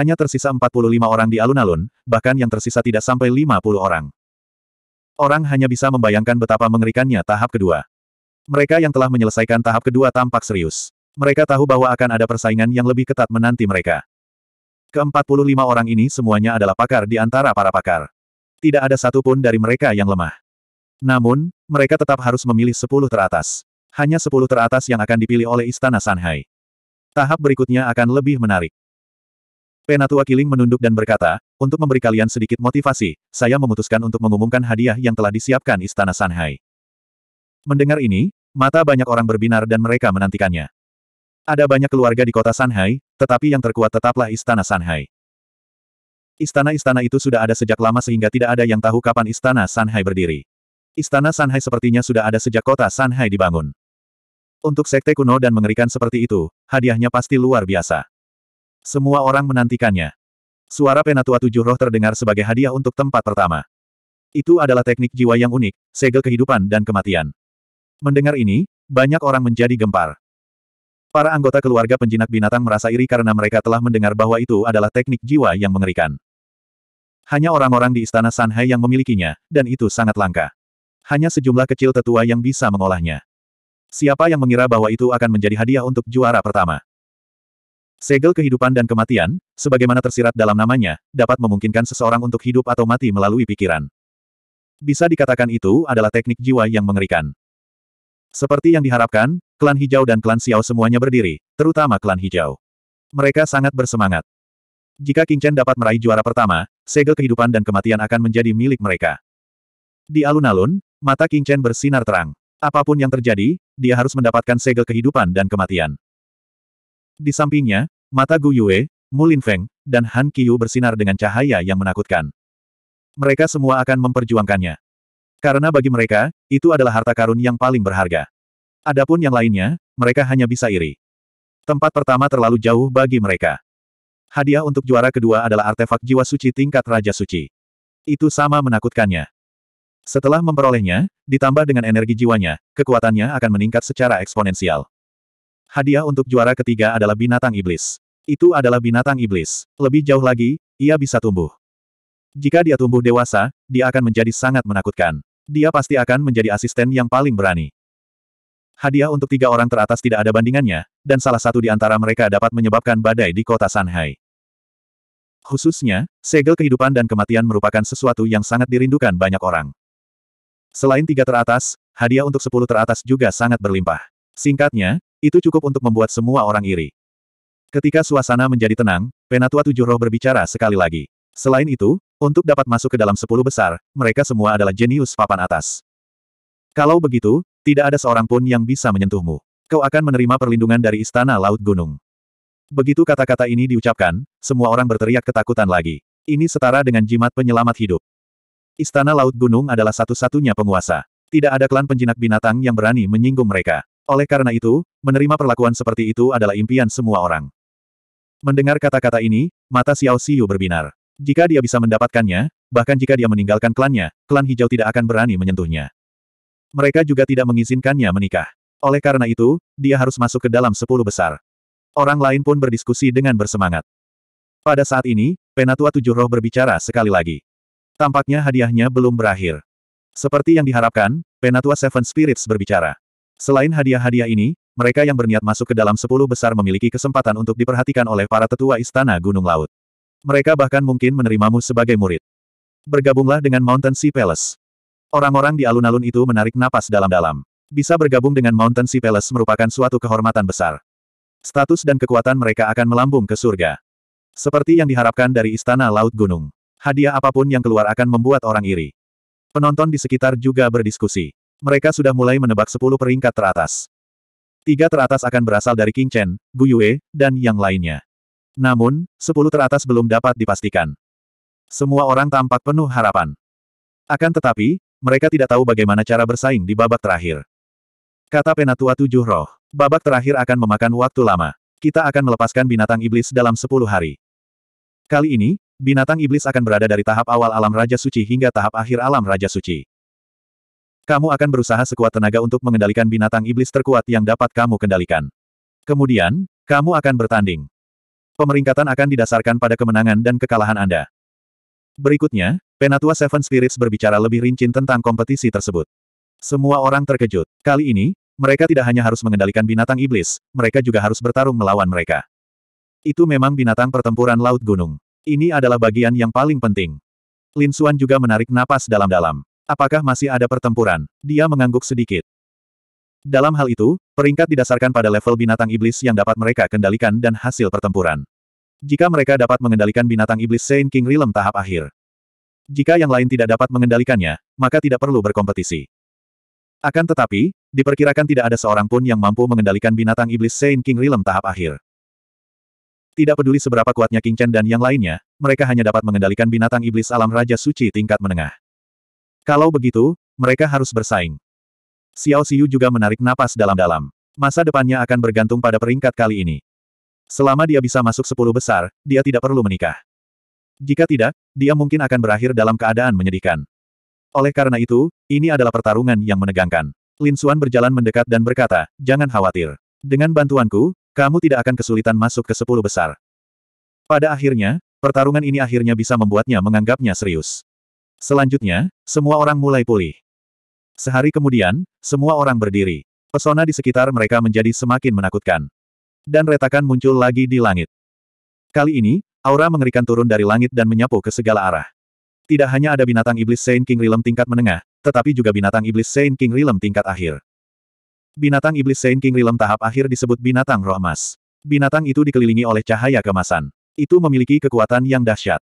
Hanya tersisa 45 orang di alun-alun, bahkan yang tersisa tidak sampai 50 orang. Orang hanya bisa membayangkan betapa mengerikannya tahap kedua. Mereka yang telah menyelesaikan tahap kedua tampak serius. Mereka tahu bahwa akan ada persaingan yang lebih ketat menanti mereka. Ke-45 orang ini semuanya adalah pakar di antara para pakar. Tidak ada satupun dari mereka yang lemah. Namun, mereka tetap harus memilih 10 teratas. Hanya 10 teratas yang akan dipilih oleh Istana Shanghai. Tahap berikutnya akan lebih menarik. Penatua Kiling menunduk dan berkata, untuk memberi kalian sedikit motivasi, saya memutuskan untuk mengumumkan hadiah yang telah disiapkan Istana Shanghai. Mendengar ini, Mata banyak orang berbinar dan mereka menantikannya. Ada banyak keluarga di kota Shanghai, tetapi yang terkuat tetaplah istana Shanghai. Istana-istana itu sudah ada sejak lama sehingga tidak ada yang tahu kapan istana Shanghai berdiri. Istana Shanghai sepertinya sudah ada sejak kota Shanghai dibangun. Untuk sekte kuno dan mengerikan seperti itu, hadiahnya pasti luar biasa. Semua orang menantikannya. Suara penatua tujuh roh terdengar sebagai hadiah untuk tempat pertama. Itu adalah teknik jiwa yang unik, segel kehidupan dan kematian. Mendengar ini, banyak orang menjadi gempar. Para anggota keluarga penjinak binatang merasa iri karena mereka telah mendengar bahwa itu adalah teknik jiwa yang mengerikan. Hanya orang-orang di istana Sanhai yang memilikinya, dan itu sangat langka. Hanya sejumlah kecil tetua yang bisa mengolahnya. Siapa yang mengira bahwa itu akan menjadi hadiah untuk juara pertama? Segel kehidupan dan kematian, sebagaimana tersirat dalam namanya, dapat memungkinkan seseorang untuk hidup atau mati melalui pikiran. Bisa dikatakan itu adalah teknik jiwa yang mengerikan. Seperti yang diharapkan, klan hijau dan klan Xiao semuanya berdiri, terutama klan hijau. Mereka sangat bersemangat. Jika King Chen dapat meraih juara pertama, segel kehidupan dan kematian akan menjadi milik mereka. Di alun-alun, mata King Chen bersinar terang. Apapun yang terjadi, dia harus mendapatkan segel kehidupan dan kematian. Di sampingnya, mata Gu Yue, Mu Feng, dan Han Qiu bersinar dengan cahaya yang menakutkan. Mereka semua akan memperjuangkannya. Karena bagi mereka, itu adalah harta karun yang paling berharga. Adapun yang lainnya, mereka hanya bisa iri. Tempat pertama terlalu jauh bagi mereka. Hadiah untuk juara kedua adalah artefak jiwa suci tingkat Raja Suci. Itu sama menakutkannya. Setelah memperolehnya, ditambah dengan energi jiwanya, kekuatannya akan meningkat secara eksponensial. Hadiah untuk juara ketiga adalah binatang iblis. Itu adalah binatang iblis. Lebih jauh lagi, ia bisa tumbuh. Jika dia tumbuh dewasa, dia akan menjadi sangat menakutkan. Dia pasti akan menjadi asisten yang paling berani. Hadiah untuk tiga orang teratas tidak ada bandingannya, dan salah satu di antara mereka dapat menyebabkan badai di kota Shanghai. Khususnya, segel kehidupan dan kematian merupakan sesuatu yang sangat dirindukan banyak orang. Selain tiga teratas, hadiah untuk sepuluh teratas juga sangat berlimpah. Singkatnya, itu cukup untuk membuat semua orang iri. Ketika suasana menjadi tenang, Penatua Tujuh Roh berbicara sekali lagi. Selain itu, untuk dapat masuk ke dalam sepuluh besar, mereka semua adalah jenius papan atas. Kalau begitu, tidak ada seorang pun yang bisa menyentuhmu. Kau akan menerima perlindungan dari Istana Laut Gunung. Begitu kata-kata ini diucapkan, semua orang berteriak ketakutan lagi. Ini setara dengan jimat penyelamat hidup. Istana Laut Gunung adalah satu-satunya penguasa. Tidak ada klan penjinak binatang yang berani menyinggung mereka. Oleh karena itu, menerima perlakuan seperti itu adalah impian semua orang. Mendengar kata-kata ini, mata Xiao Xiu berbinar. Jika dia bisa mendapatkannya, bahkan jika dia meninggalkan klannya, klan hijau tidak akan berani menyentuhnya. Mereka juga tidak mengizinkannya menikah. Oleh karena itu, dia harus masuk ke dalam sepuluh besar. Orang lain pun berdiskusi dengan bersemangat. Pada saat ini, Penatua Tujuh Roh berbicara sekali lagi. Tampaknya hadiahnya belum berakhir. Seperti yang diharapkan, Penatua Seven Spirits berbicara. Selain hadiah-hadiah ini, mereka yang berniat masuk ke dalam sepuluh besar memiliki kesempatan untuk diperhatikan oleh para tetua Istana Gunung Laut. Mereka bahkan mungkin menerimamu sebagai murid. Bergabunglah dengan Mountain Sea Palace. Orang-orang di alun-alun itu menarik napas dalam-dalam. Bisa bergabung dengan Mountain Sea Palace merupakan suatu kehormatan besar. Status dan kekuatan mereka akan melambung ke surga. Seperti yang diharapkan dari Istana Laut Gunung. Hadiah apapun yang keluar akan membuat orang iri. Penonton di sekitar juga berdiskusi. Mereka sudah mulai menebak 10 peringkat teratas. Tiga teratas akan berasal dari King Chen, Gu Yue, dan yang lainnya. Namun, sepuluh teratas belum dapat dipastikan. Semua orang tampak penuh harapan. Akan tetapi, mereka tidak tahu bagaimana cara bersaing di babak terakhir. Kata Penatua Tujuh Roh, babak terakhir akan memakan waktu lama. Kita akan melepaskan binatang iblis dalam sepuluh hari. Kali ini, binatang iblis akan berada dari tahap awal alam Raja Suci hingga tahap akhir alam Raja Suci. Kamu akan berusaha sekuat tenaga untuk mengendalikan binatang iblis terkuat yang dapat kamu kendalikan. Kemudian, kamu akan bertanding pemeringkatan akan didasarkan pada kemenangan dan kekalahan Anda. Berikutnya, Penatua Seven Spirits berbicara lebih rinci tentang kompetisi tersebut. Semua orang terkejut. Kali ini, mereka tidak hanya harus mengendalikan binatang iblis, mereka juga harus bertarung melawan mereka. Itu memang binatang pertempuran Laut Gunung. Ini adalah bagian yang paling penting. Lin Xuan juga menarik napas dalam-dalam. Apakah masih ada pertempuran? Dia mengangguk sedikit. Dalam hal itu, Peringkat didasarkan pada level binatang iblis yang dapat mereka kendalikan dan hasil pertempuran. Jika mereka dapat mengendalikan binatang iblis Saint King Realm tahap akhir. Jika yang lain tidak dapat mengendalikannya, maka tidak perlu berkompetisi. Akan tetapi, diperkirakan tidak ada seorang pun yang mampu mengendalikan binatang iblis Saint King Realm tahap akhir. Tidak peduli seberapa kuatnya King Chen dan yang lainnya, mereka hanya dapat mengendalikan binatang iblis alam Raja Suci tingkat menengah. Kalau begitu, mereka harus bersaing. Xiao Xiu juga menarik napas dalam-dalam. Masa depannya akan bergantung pada peringkat kali ini. Selama dia bisa masuk sepuluh besar, dia tidak perlu menikah. Jika tidak, dia mungkin akan berakhir dalam keadaan menyedihkan. Oleh karena itu, ini adalah pertarungan yang menegangkan. Lin Xuan berjalan mendekat dan berkata, jangan khawatir. Dengan bantuanku, kamu tidak akan kesulitan masuk ke sepuluh besar. Pada akhirnya, pertarungan ini akhirnya bisa membuatnya menganggapnya serius. Selanjutnya, semua orang mulai pulih. Sehari kemudian, semua orang berdiri. Pesona di sekitar mereka menjadi semakin menakutkan. Dan retakan muncul lagi di langit. Kali ini, aura mengerikan turun dari langit dan menyapu ke segala arah. Tidak hanya ada binatang iblis Saint King Realm tingkat menengah, tetapi juga binatang iblis Saint King Realm tingkat akhir. Binatang iblis Saint King Realm tahap akhir disebut binatang roh emas. Binatang itu dikelilingi oleh cahaya kemasan. Itu memiliki kekuatan yang dahsyat.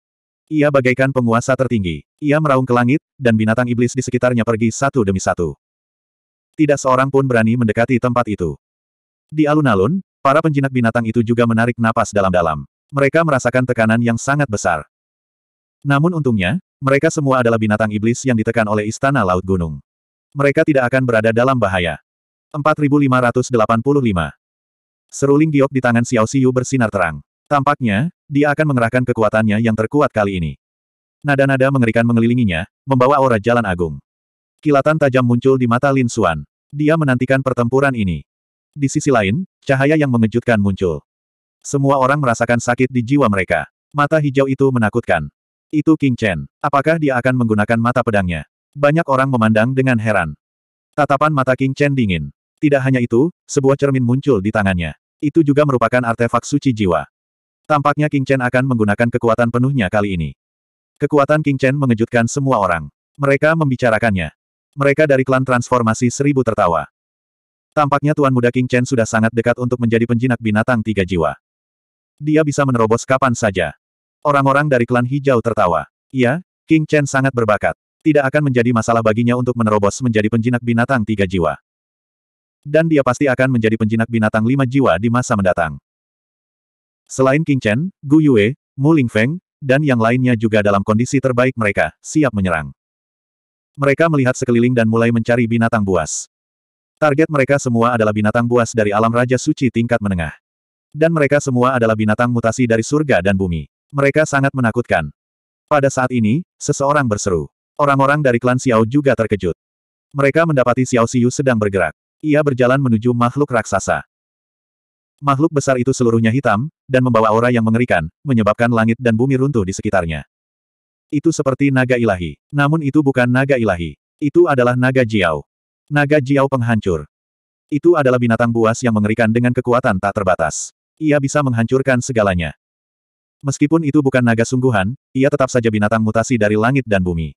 Ia bagaikan penguasa tertinggi. Ia meraung ke langit, dan binatang iblis di sekitarnya pergi satu demi satu. Tidak seorang pun berani mendekati tempat itu. Di alun-alun, para penjinak binatang itu juga menarik napas dalam-dalam. Mereka merasakan tekanan yang sangat besar. Namun untungnya, mereka semua adalah binatang iblis yang ditekan oleh Istana Laut Gunung. Mereka tidak akan berada dalam bahaya. 4585 Seruling giok di tangan Xiao Xiu bersinar terang. Tampaknya, dia akan mengerahkan kekuatannya yang terkuat kali ini. Nada-nada mengerikan mengelilinginya, membawa aura jalan agung. Kilatan tajam muncul di mata Lin Xuan. Dia menantikan pertempuran ini. Di sisi lain, cahaya yang mengejutkan muncul. Semua orang merasakan sakit di jiwa mereka. Mata hijau itu menakutkan. Itu King Chen. Apakah dia akan menggunakan mata pedangnya? Banyak orang memandang dengan heran. Tatapan mata King Chen dingin. Tidak hanya itu, sebuah cermin muncul di tangannya. Itu juga merupakan artefak suci jiwa. Tampaknya King Chen akan menggunakan kekuatan penuhnya kali ini. Kekuatan King Chen mengejutkan semua orang. Mereka membicarakannya. Mereka dari klan transformasi seribu tertawa. Tampaknya Tuan Muda King Chen sudah sangat dekat untuk menjadi penjinak binatang tiga jiwa. Dia bisa menerobos kapan saja. Orang-orang dari klan hijau tertawa. Iya, King Chen sangat berbakat. Tidak akan menjadi masalah baginya untuk menerobos menjadi penjinak binatang tiga jiwa. Dan dia pasti akan menjadi penjinak binatang lima jiwa di masa mendatang. Selain King Chen, Gu Yue, Mu Ling Feng, dan yang lainnya juga dalam kondisi terbaik mereka, siap menyerang. Mereka melihat sekeliling dan mulai mencari binatang buas. Target mereka semua adalah binatang buas dari alam Raja Suci tingkat menengah. Dan mereka semua adalah binatang mutasi dari surga dan bumi. Mereka sangat menakutkan. Pada saat ini, seseorang berseru. Orang-orang dari klan Xiao juga terkejut. Mereka mendapati Xiao Xiu sedang bergerak. Ia berjalan menuju makhluk raksasa. Makhluk besar itu seluruhnya hitam, dan membawa aura yang mengerikan, menyebabkan langit dan bumi runtuh di sekitarnya. Itu seperti naga ilahi. Namun itu bukan naga ilahi. Itu adalah naga Jiao. Naga Jiao penghancur. Itu adalah binatang buas yang mengerikan dengan kekuatan tak terbatas. Ia bisa menghancurkan segalanya. Meskipun itu bukan naga sungguhan, ia tetap saja binatang mutasi dari langit dan bumi.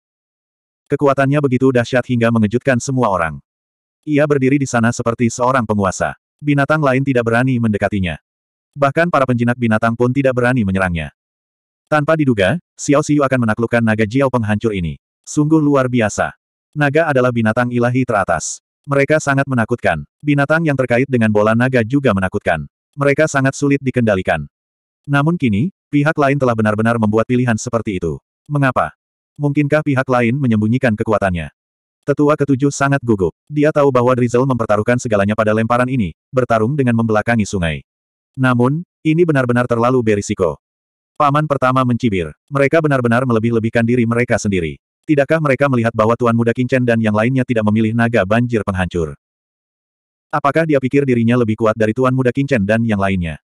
Kekuatannya begitu dahsyat hingga mengejutkan semua orang. Ia berdiri di sana seperti seorang penguasa. Binatang lain tidak berani mendekatinya. Bahkan para penjinak binatang pun tidak berani menyerangnya. Tanpa diduga, Xiao Xiu akan menaklukkan naga Jiao penghancur ini. Sungguh luar biasa. Naga adalah binatang ilahi teratas. Mereka sangat menakutkan. Binatang yang terkait dengan bola naga juga menakutkan. Mereka sangat sulit dikendalikan. Namun kini, pihak lain telah benar-benar membuat pilihan seperti itu. Mengapa? Mungkinkah pihak lain menyembunyikan kekuatannya? Tetua ketujuh sangat gugup. Dia tahu bahwa Drizzle mempertaruhkan segalanya pada lemparan ini, bertarung dengan membelakangi sungai. Namun, ini benar-benar terlalu berisiko. Paman pertama mencibir. Mereka benar-benar melebih-lebihkan diri mereka sendiri. Tidakkah mereka melihat bahwa Tuan Muda Kincen dan yang lainnya tidak memilih naga banjir penghancur? Apakah dia pikir dirinya lebih kuat dari Tuan Muda Kincen dan yang lainnya?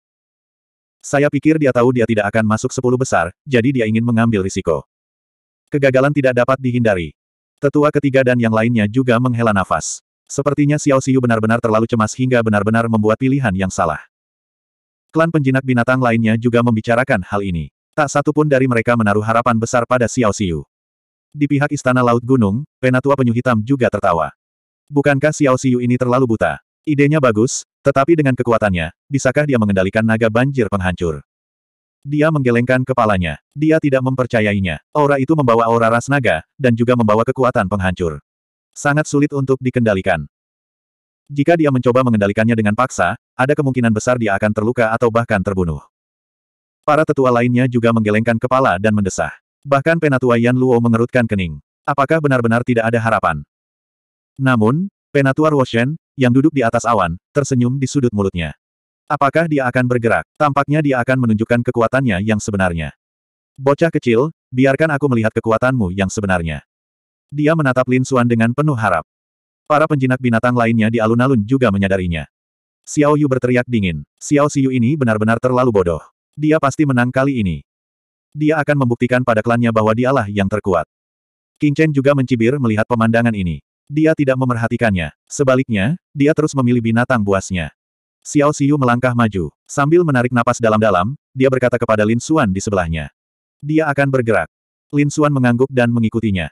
Saya pikir dia tahu dia tidak akan masuk sepuluh besar, jadi dia ingin mengambil risiko. Kegagalan tidak dapat dihindari. Tetua ketiga dan yang lainnya juga menghela nafas. Sepertinya Xiao Xiu benar-benar terlalu cemas hingga benar-benar membuat pilihan yang salah. Klan penjinak binatang lainnya juga membicarakan hal ini. Tak satu pun dari mereka menaruh harapan besar pada Xiao Xiu. Di pihak Istana Laut Gunung, Penatua Penyu Hitam juga tertawa. Bukankah Xiao Xiu ini terlalu buta? Idenya bagus, tetapi dengan kekuatannya, bisakah dia mengendalikan naga banjir penghancur? Dia menggelengkan kepalanya. Dia tidak mempercayainya. Aura itu membawa aura ras naga, dan juga membawa kekuatan penghancur. Sangat sulit untuk dikendalikan. Jika dia mencoba mengendalikannya dengan paksa, ada kemungkinan besar dia akan terluka atau bahkan terbunuh. Para tetua lainnya juga menggelengkan kepala dan mendesah. Bahkan Penatua Yan Luo mengerutkan kening. Apakah benar-benar tidak ada harapan? Namun, Penatua Ruoshen, yang duduk di atas awan, tersenyum di sudut mulutnya. Apakah dia akan bergerak? Tampaknya dia akan menunjukkan kekuatannya yang sebenarnya. Bocah kecil, biarkan aku melihat kekuatanmu yang sebenarnya. Dia menatap Lin Xuan dengan penuh harap. Para penjinak binatang lainnya di alun-alun juga menyadarinya. Xiao Yu berteriak dingin. Xiao Xiu ini benar-benar terlalu bodoh. Dia pasti menang kali ini. Dia akan membuktikan pada klannya bahwa dialah yang terkuat. King Chen juga mencibir melihat pemandangan ini. Dia tidak memerhatikannya. Sebaliknya, dia terus memilih binatang buasnya. Xiao Xiu melangkah maju. Sambil menarik napas dalam-dalam, dia berkata kepada Lin Xuan di sebelahnya. Dia akan bergerak. Lin Xuan mengangguk dan mengikutinya.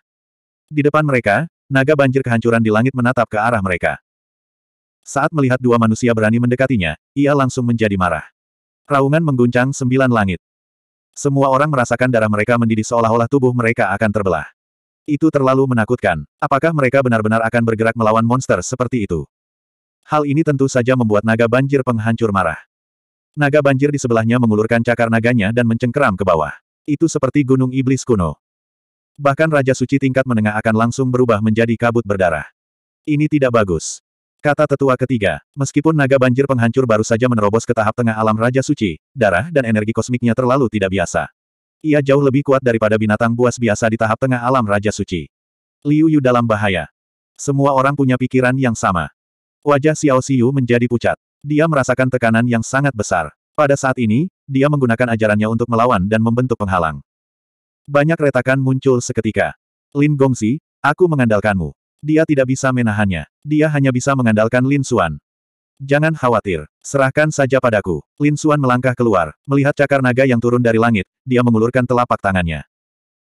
Di depan mereka, naga banjir kehancuran di langit menatap ke arah mereka. Saat melihat dua manusia berani mendekatinya, ia langsung menjadi marah. Raungan mengguncang sembilan langit. Semua orang merasakan darah mereka mendidih seolah-olah tubuh mereka akan terbelah. Itu terlalu menakutkan. Apakah mereka benar-benar akan bergerak melawan monster seperti itu? Hal ini tentu saja membuat naga banjir penghancur marah. Naga banjir di sebelahnya mengulurkan cakar naganya dan mencengkeram ke bawah. Itu seperti gunung iblis kuno. Bahkan Raja Suci tingkat menengah akan langsung berubah menjadi kabut berdarah. Ini tidak bagus. Kata tetua ketiga, meskipun naga banjir penghancur baru saja menerobos ke tahap tengah alam Raja Suci, darah dan energi kosmiknya terlalu tidak biasa. Ia jauh lebih kuat daripada binatang buas biasa di tahap tengah alam Raja Suci. Liu Yu dalam bahaya. Semua orang punya pikiran yang sama. Wajah Xiao Xiu menjadi pucat. Dia merasakan tekanan yang sangat besar. Pada saat ini, dia menggunakan ajarannya untuk melawan dan membentuk penghalang. Banyak retakan muncul seketika. Lin Gongsi, aku mengandalkanmu. Dia tidak bisa menahannya. Dia hanya bisa mengandalkan Lin Xuan. Jangan khawatir. Serahkan saja padaku. Lin Xuan melangkah keluar. Melihat cakar naga yang turun dari langit, dia mengulurkan telapak tangannya.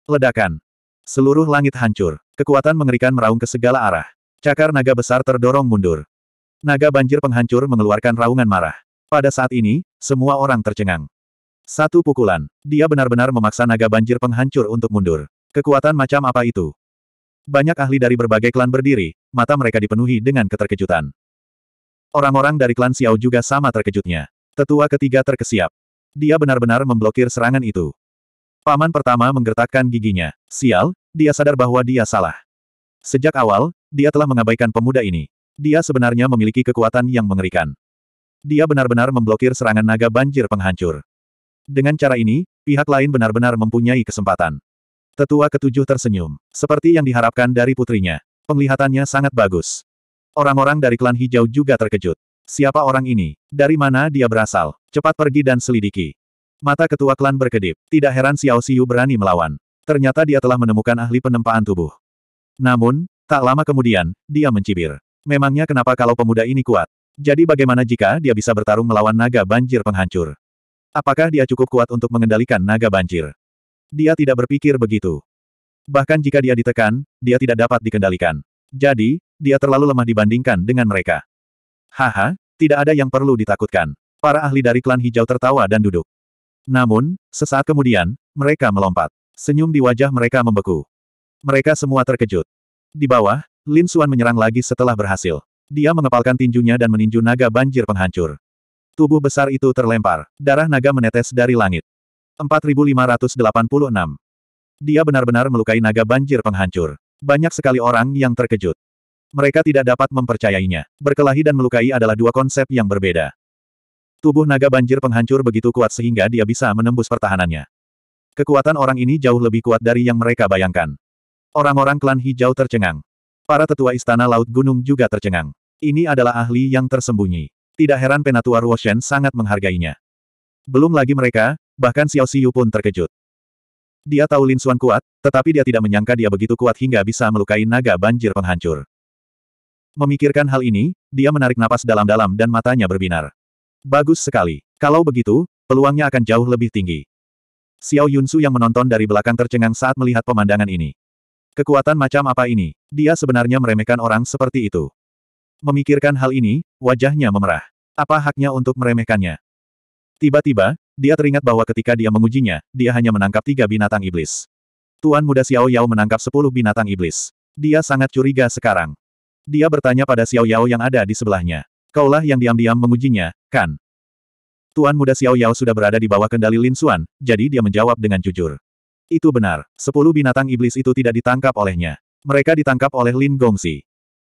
Ledakan. Seluruh langit hancur. Kekuatan mengerikan meraung ke segala arah. Cakar naga besar terdorong mundur. Naga banjir penghancur mengeluarkan raungan marah. Pada saat ini, semua orang tercengang. Satu pukulan, dia benar-benar memaksa naga banjir penghancur untuk mundur. Kekuatan macam apa itu? Banyak ahli dari berbagai klan berdiri, mata mereka dipenuhi dengan keterkejutan. Orang-orang dari klan Xiao juga sama terkejutnya. Tetua ketiga terkesiap. Dia benar-benar memblokir serangan itu. Paman pertama menggertakkan giginya. Sial, dia sadar bahwa dia salah. Sejak awal, dia telah mengabaikan pemuda ini. Dia sebenarnya memiliki kekuatan yang mengerikan. Dia benar-benar memblokir serangan naga banjir penghancur. Dengan cara ini, pihak lain benar-benar mempunyai kesempatan. Tetua ketujuh tersenyum, seperti yang diharapkan dari putrinya. Penglihatannya sangat bagus. Orang-orang dari klan hijau juga terkejut. Siapa orang ini? Dari mana dia berasal? Cepat pergi dan selidiki. Mata ketua klan berkedip. Tidak heran Xiao Xiu berani melawan. Ternyata dia telah menemukan ahli penempaan tubuh. Namun, tak lama kemudian, dia mencibir. Memangnya kenapa kalau pemuda ini kuat? Jadi bagaimana jika dia bisa bertarung melawan naga banjir penghancur? Apakah dia cukup kuat untuk mengendalikan naga banjir? Dia tidak berpikir begitu. Bahkan jika dia ditekan, dia tidak dapat dikendalikan. Jadi, dia terlalu lemah dibandingkan dengan mereka. Haha, tidak ada yang perlu ditakutkan. Para ahli dari klan hijau tertawa dan duduk. Namun, sesaat kemudian, mereka melompat. Senyum di wajah mereka membeku. Mereka semua terkejut. Di bawah, Lin Suan menyerang lagi setelah berhasil. Dia mengepalkan tinjunya dan meninju naga banjir penghancur. Tubuh besar itu terlempar. Darah naga menetes dari langit. 4586. Dia benar-benar melukai naga banjir penghancur. Banyak sekali orang yang terkejut. Mereka tidak dapat mempercayainya. Berkelahi dan melukai adalah dua konsep yang berbeda. Tubuh naga banjir penghancur begitu kuat sehingga dia bisa menembus pertahanannya. Kekuatan orang ini jauh lebih kuat dari yang mereka bayangkan. Orang-orang klan hijau tercengang. Para tetua istana laut gunung juga tercengang. Ini adalah ahli yang tersembunyi. Tidak heran Penatua Ruoshen sangat menghargainya. Belum lagi mereka, bahkan Xiao Xiu pun terkejut. Dia tahu Lin Xuan kuat, tetapi dia tidak menyangka dia begitu kuat hingga bisa melukai naga banjir penghancur. Memikirkan hal ini, dia menarik napas dalam-dalam dan matanya berbinar. Bagus sekali. Kalau begitu, peluangnya akan jauh lebih tinggi. Xiao Yunsu yang menonton dari belakang tercengang saat melihat pemandangan ini. Kekuatan macam apa ini? Dia sebenarnya meremehkan orang seperti itu. Memikirkan hal ini, wajahnya memerah. Apa haknya untuk meremehkannya? Tiba-tiba, dia teringat bahwa ketika dia mengujinya, dia hanya menangkap tiga binatang iblis. Tuan muda Xiao Yao menangkap sepuluh binatang iblis. Dia sangat curiga sekarang. Dia bertanya pada Xiao Yao yang ada di sebelahnya. Kaulah yang diam-diam mengujinya, kan? Tuan muda Xiao Yao sudah berada di bawah kendali Lin Xuan, jadi dia menjawab dengan jujur. Itu benar, sepuluh binatang iblis itu tidak ditangkap olehnya. Mereka ditangkap oleh Lin Gongzi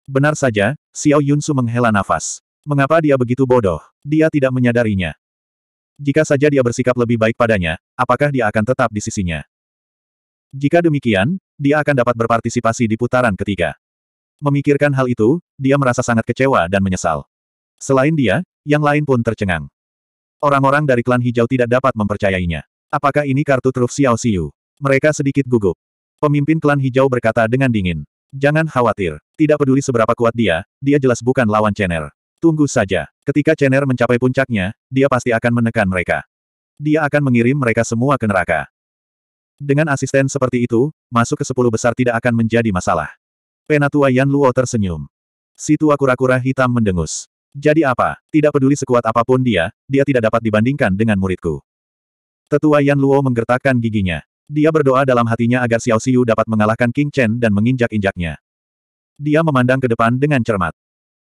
Benar saja, Xiao Yunsu menghela nafas. Mengapa dia begitu bodoh? Dia tidak menyadarinya. Jika saja dia bersikap lebih baik padanya, apakah dia akan tetap di sisinya? Jika demikian, dia akan dapat berpartisipasi di putaran ketiga. Memikirkan hal itu, dia merasa sangat kecewa dan menyesal. Selain dia, yang lain pun tercengang. Orang-orang dari klan hijau tidak dapat mempercayainya. Apakah ini kartu truf Xiao Xiu? Mereka sedikit gugup. Pemimpin klan hijau berkata dengan dingin. Jangan khawatir. Tidak peduli seberapa kuat dia, dia jelas bukan lawan Chener. Tunggu saja. Ketika Chener mencapai puncaknya, dia pasti akan menekan mereka. Dia akan mengirim mereka semua ke neraka. Dengan asisten seperti itu, masuk ke sepuluh besar tidak akan menjadi masalah. Penatua Yan Luo tersenyum. Si tua kura-kura hitam mendengus. Jadi apa? Tidak peduli sekuat apapun dia, dia tidak dapat dibandingkan dengan muridku. Tetua Yan Luo menggertakkan giginya. Dia berdoa dalam hatinya agar Xiao Xiu dapat mengalahkan King Chen dan menginjak-injaknya. Dia memandang ke depan dengan cermat.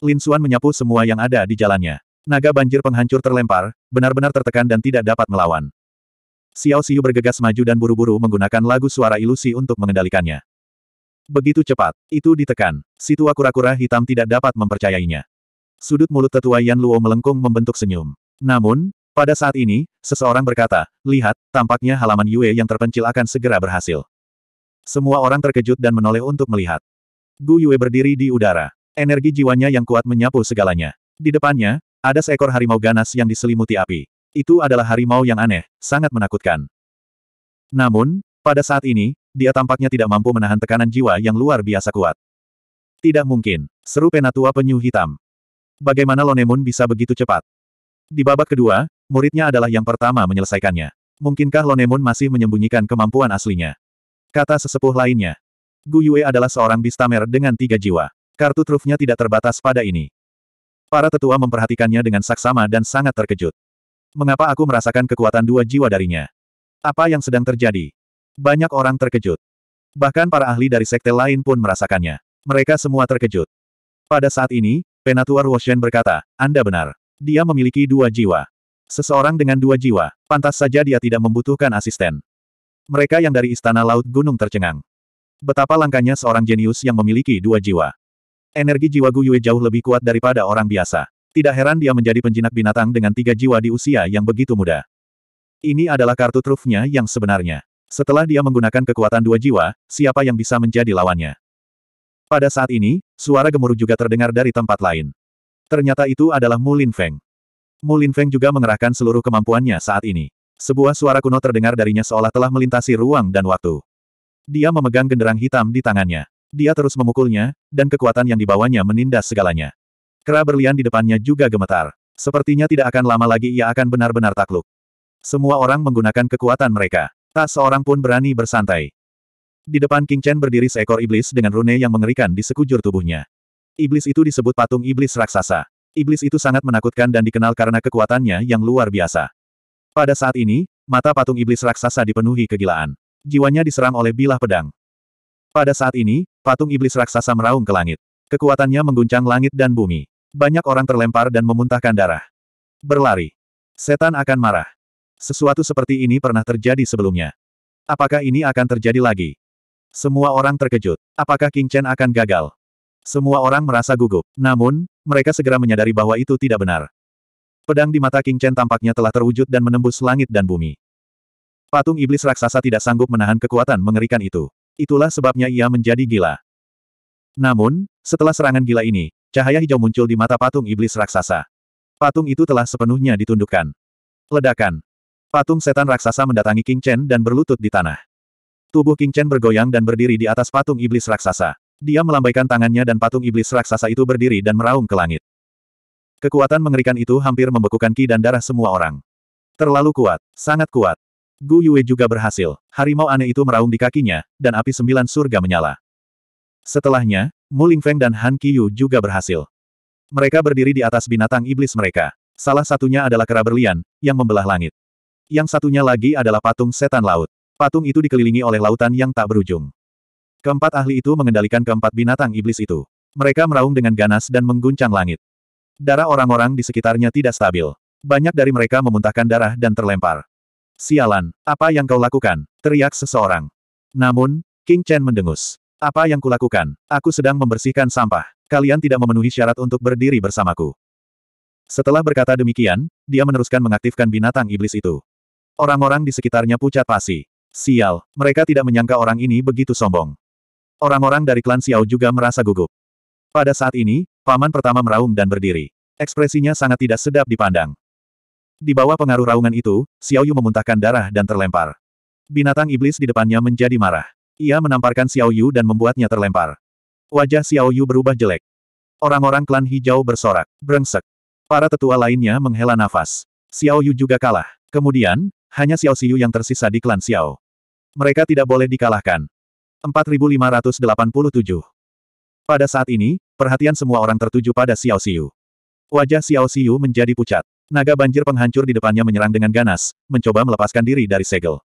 Lin Xuan menyapu semua yang ada di jalannya. Naga banjir penghancur terlempar, benar-benar tertekan dan tidak dapat melawan. Xiao Xiu bergegas maju dan buru-buru menggunakan lagu suara ilusi untuk mengendalikannya. Begitu cepat, itu ditekan. Si tua kura-kura hitam tidak dapat mempercayainya. Sudut mulut tetua Yan Luo melengkung membentuk senyum. Namun, pada saat ini, seseorang berkata, lihat, tampaknya halaman Yue yang terpencil akan segera berhasil. Semua orang terkejut dan menoleh untuk melihat. Gu Yue berdiri di udara. Energi jiwanya yang kuat menyapu segalanya. Di depannya, ada seekor harimau ganas yang diselimuti api. Itu adalah harimau yang aneh, sangat menakutkan. Namun, pada saat ini, dia tampaknya tidak mampu menahan tekanan jiwa yang luar biasa kuat. Tidak mungkin, seru penatua penyu hitam. Bagaimana Lonemun bisa begitu cepat? Di babak kedua, muridnya adalah yang pertama menyelesaikannya. Mungkinkah Lonemun masih menyembunyikan kemampuan aslinya? Kata sesepuh lainnya. Gu Yue adalah seorang bistamer dengan tiga jiwa. Kartu trufnya tidak terbatas pada ini. Para tetua memperhatikannya dengan saksama dan sangat terkejut. Mengapa aku merasakan kekuatan dua jiwa darinya? Apa yang sedang terjadi? Banyak orang terkejut. Bahkan para ahli dari sekte lain pun merasakannya. Mereka semua terkejut. Pada saat ini, Penatua Ruoshen berkata, Anda benar. Dia memiliki dua jiwa. Seseorang dengan dua jiwa, pantas saja dia tidak membutuhkan asisten. Mereka yang dari Istana Laut Gunung tercengang. Betapa langkahnya seorang jenius yang memiliki dua jiwa. Energi jiwa Gu Yue jauh lebih kuat daripada orang biasa. Tidak heran dia menjadi penjinak binatang dengan tiga jiwa di usia yang begitu muda. Ini adalah kartu trufnya yang sebenarnya. Setelah dia menggunakan kekuatan dua jiwa, siapa yang bisa menjadi lawannya? Pada saat ini, suara gemuruh juga terdengar dari tempat lain. Ternyata itu adalah Mulin Feng. Mulin Feng juga mengerahkan seluruh kemampuannya saat ini. Sebuah suara kuno terdengar darinya seolah telah melintasi ruang dan waktu. Dia memegang genderang hitam di tangannya. Dia terus memukulnya, dan kekuatan yang dibawanya menindas segalanya. Kera berlian di depannya juga gemetar. Sepertinya tidak akan lama lagi ia akan benar-benar takluk. Semua orang menggunakan kekuatan mereka. Tak seorang pun berani bersantai. Di depan King Chen berdiri seekor iblis dengan rune yang mengerikan di sekujur tubuhnya. Iblis itu disebut patung iblis raksasa. Iblis itu sangat menakutkan dan dikenal karena kekuatannya yang luar biasa. Pada saat ini, mata patung iblis raksasa dipenuhi kegilaan. Jiwanya diserang oleh bilah pedang. Pada saat ini, patung iblis raksasa meraung ke langit. Kekuatannya mengguncang langit dan bumi. Banyak orang terlempar dan memuntahkan darah. Berlari. Setan akan marah. Sesuatu seperti ini pernah terjadi sebelumnya. Apakah ini akan terjadi lagi? Semua orang terkejut. Apakah King Chen akan gagal? Semua orang merasa gugup. Namun, mereka segera menyadari bahwa itu tidak benar. Pedang di mata King Chen tampaknya telah terwujud dan menembus langit dan bumi. Patung iblis raksasa tidak sanggup menahan kekuatan mengerikan itu. Itulah sebabnya ia menjadi gila. Namun, setelah serangan gila ini, cahaya hijau muncul di mata patung iblis raksasa. Patung itu telah sepenuhnya ditundukkan. Ledakan. Patung setan raksasa mendatangi King Chen dan berlutut di tanah. Tubuh King Chen bergoyang dan berdiri di atas patung iblis raksasa. Dia melambaikan tangannya dan patung iblis raksasa itu berdiri dan meraung ke langit. Kekuatan mengerikan itu hampir membekukan ki dan darah semua orang. Terlalu kuat, sangat kuat. Gu Yue juga berhasil. Harimau aneh itu meraung di kakinya, dan api sembilan surga menyala. Setelahnya, Mu Lingfeng dan Han Qiyu juga berhasil. Mereka berdiri di atas binatang iblis mereka. Salah satunya adalah kera berlian, yang membelah langit. Yang satunya lagi adalah patung setan laut. Patung itu dikelilingi oleh lautan yang tak berujung. Keempat ahli itu mengendalikan keempat binatang iblis itu. Mereka meraung dengan ganas dan mengguncang langit. Darah orang-orang di sekitarnya tidak stabil. Banyak dari mereka memuntahkan darah dan terlempar. Sialan, apa yang kau lakukan? Teriak seseorang. Namun, King Chen mendengus. Apa yang kulakukan? Aku sedang membersihkan sampah. Kalian tidak memenuhi syarat untuk berdiri bersamaku. Setelah berkata demikian, dia meneruskan mengaktifkan binatang iblis itu. Orang-orang di sekitarnya pucat pasi. Sial, mereka tidak menyangka orang ini begitu sombong. Orang-orang dari klan Xiao juga merasa gugup. Pada saat ini, paman pertama meraung dan berdiri. Ekspresinya sangat tidak sedap dipandang. Di bawah pengaruh raungan itu, Xiao Yu memuntahkan darah dan terlempar. Binatang iblis di depannya menjadi marah. Ia menamparkan Xiao Yu dan membuatnya terlempar. Wajah Xiao Yu berubah jelek. Orang-orang klan hijau bersorak, brengsek. Para tetua lainnya menghela nafas. Xiao Yu juga kalah. Kemudian, hanya Xiao Xiu yang tersisa di klan Xiao. Mereka tidak boleh dikalahkan. 4587. Pada saat ini, perhatian semua orang tertuju pada Xiao Xiu. Wajah Xiao Xiu menjadi pucat. Naga banjir penghancur di depannya menyerang dengan ganas, mencoba melepaskan diri dari segel.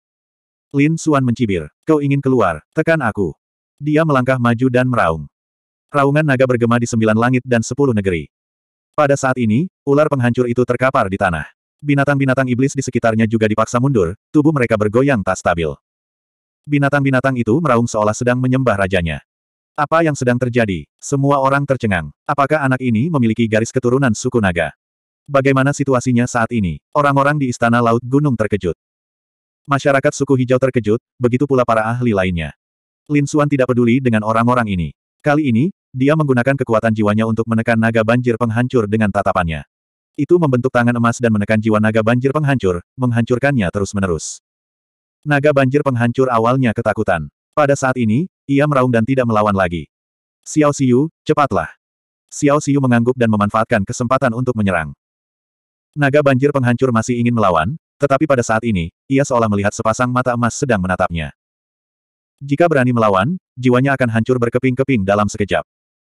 Lin Suan mencibir. Kau ingin keluar, tekan aku. Dia melangkah maju dan meraung. Raungan naga bergema di sembilan langit dan sepuluh negeri. Pada saat ini, ular penghancur itu terkapar di tanah. Binatang-binatang iblis di sekitarnya juga dipaksa mundur, tubuh mereka bergoyang tak stabil. Binatang-binatang itu meraung seolah sedang menyembah rajanya. Apa yang sedang terjadi? Semua orang tercengang. Apakah anak ini memiliki garis keturunan suku naga? Bagaimana situasinya saat ini? Orang-orang di Istana Laut Gunung terkejut. Masyarakat suku hijau terkejut, begitu pula para ahli lainnya. Lin Xuan tidak peduli dengan orang-orang ini. Kali ini, dia menggunakan kekuatan jiwanya untuk menekan naga banjir penghancur dengan tatapannya. Itu membentuk tangan emas dan menekan jiwa naga banjir penghancur, menghancurkannya terus-menerus. Naga banjir penghancur awalnya ketakutan. Pada saat ini, ia meraung dan tidak melawan lagi. Xiao Xiu, cepatlah. Xiao Xiu mengangguk dan memanfaatkan kesempatan untuk menyerang. Naga banjir penghancur masih ingin melawan, tetapi pada saat ini, ia seolah melihat sepasang mata emas sedang menatapnya. Jika berani melawan, jiwanya akan hancur berkeping-keping dalam sekejap.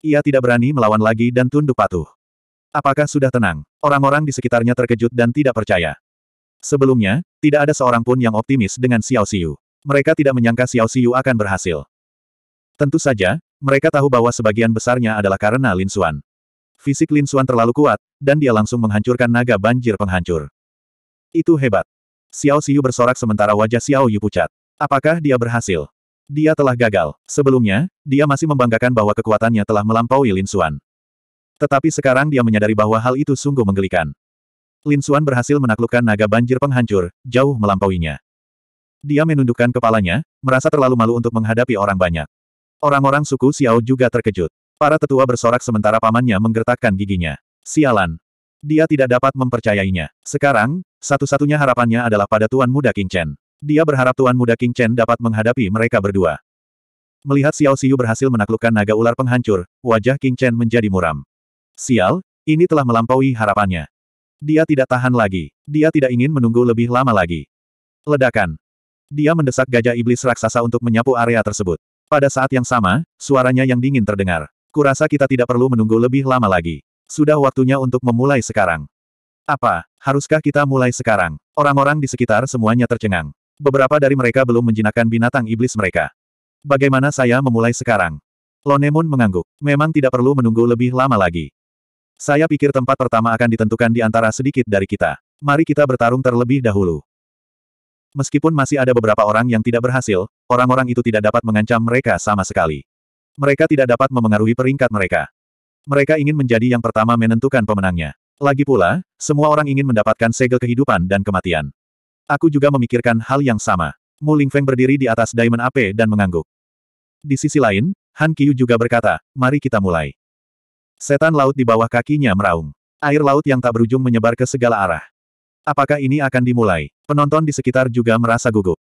Ia tidak berani melawan lagi dan tunduk patuh. Apakah sudah tenang? Orang-orang di sekitarnya terkejut dan tidak percaya. Sebelumnya, tidak ada seorang pun yang optimis dengan Xiao Xiu. Mereka tidak menyangka Xiao Xiu akan berhasil. Tentu saja, mereka tahu bahwa sebagian besarnya adalah karena Lin Xuan. Fisik Lin Xuan terlalu kuat, dan dia langsung menghancurkan naga banjir penghancur. Itu hebat. Xiao Xiu bersorak sementara wajah Xiao Yu pucat. Apakah dia berhasil? Dia telah gagal. Sebelumnya, dia masih membanggakan bahwa kekuatannya telah melampaui Lin Xuan. Tetapi sekarang dia menyadari bahwa hal itu sungguh menggelikan. Lin Xuan berhasil menaklukkan naga banjir penghancur, jauh melampauinya. Dia menundukkan kepalanya, merasa terlalu malu untuk menghadapi orang banyak. Orang-orang suku Xiao juga terkejut. Para tetua bersorak sementara pamannya menggertakkan giginya. Sialan. Dia tidak dapat mempercayainya. Sekarang, satu-satunya harapannya adalah pada Tuan Muda King Chen. Dia berharap Tuan Muda King Chen dapat menghadapi mereka berdua. Melihat Xiao Xiu berhasil menaklukkan naga ular penghancur, wajah King Chen menjadi muram. Sial, ini telah melampaui harapannya. Dia tidak tahan lagi. Dia tidak ingin menunggu lebih lama lagi. Ledakan. Dia mendesak gajah iblis raksasa untuk menyapu area tersebut. Pada saat yang sama, suaranya yang dingin terdengar. Kurasa kita tidak perlu menunggu lebih lama lagi. Sudah waktunya untuk memulai sekarang. Apa? Haruskah kita mulai sekarang? Orang-orang di sekitar semuanya tercengang. Beberapa dari mereka belum menjinakkan binatang iblis mereka. Bagaimana saya memulai sekarang? Lonemon mengangguk. Memang tidak perlu menunggu lebih lama lagi. Saya pikir tempat pertama akan ditentukan di antara sedikit dari kita. Mari kita bertarung terlebih dahulu. Meskipun masih ada beberapa orang yang tidak berhasil, orang-orang itu tidak dapat mengancam mereka sama sekali. Mereka tidak dapat memengaruhi peringkat mereka. Mereka ingin menjadi yang pertama menentukan pemenangnya. Lagi pula, semua orang ingin mendapatkan segel kehidupan dan kematian. Aku juga memikirkan hal yang sama. Mu Lingfeng berdiri di atas Diamond AP dan mengangguk. Di sisi lain, Han Qiu juga berkata, mari kita mulai. Setan laut di bawah kakinya meraung. Air laut yang tak berujung menyebar ke segala arah. Apakah ini akan dimulai? Penonton di sekitar juga merasa gugup.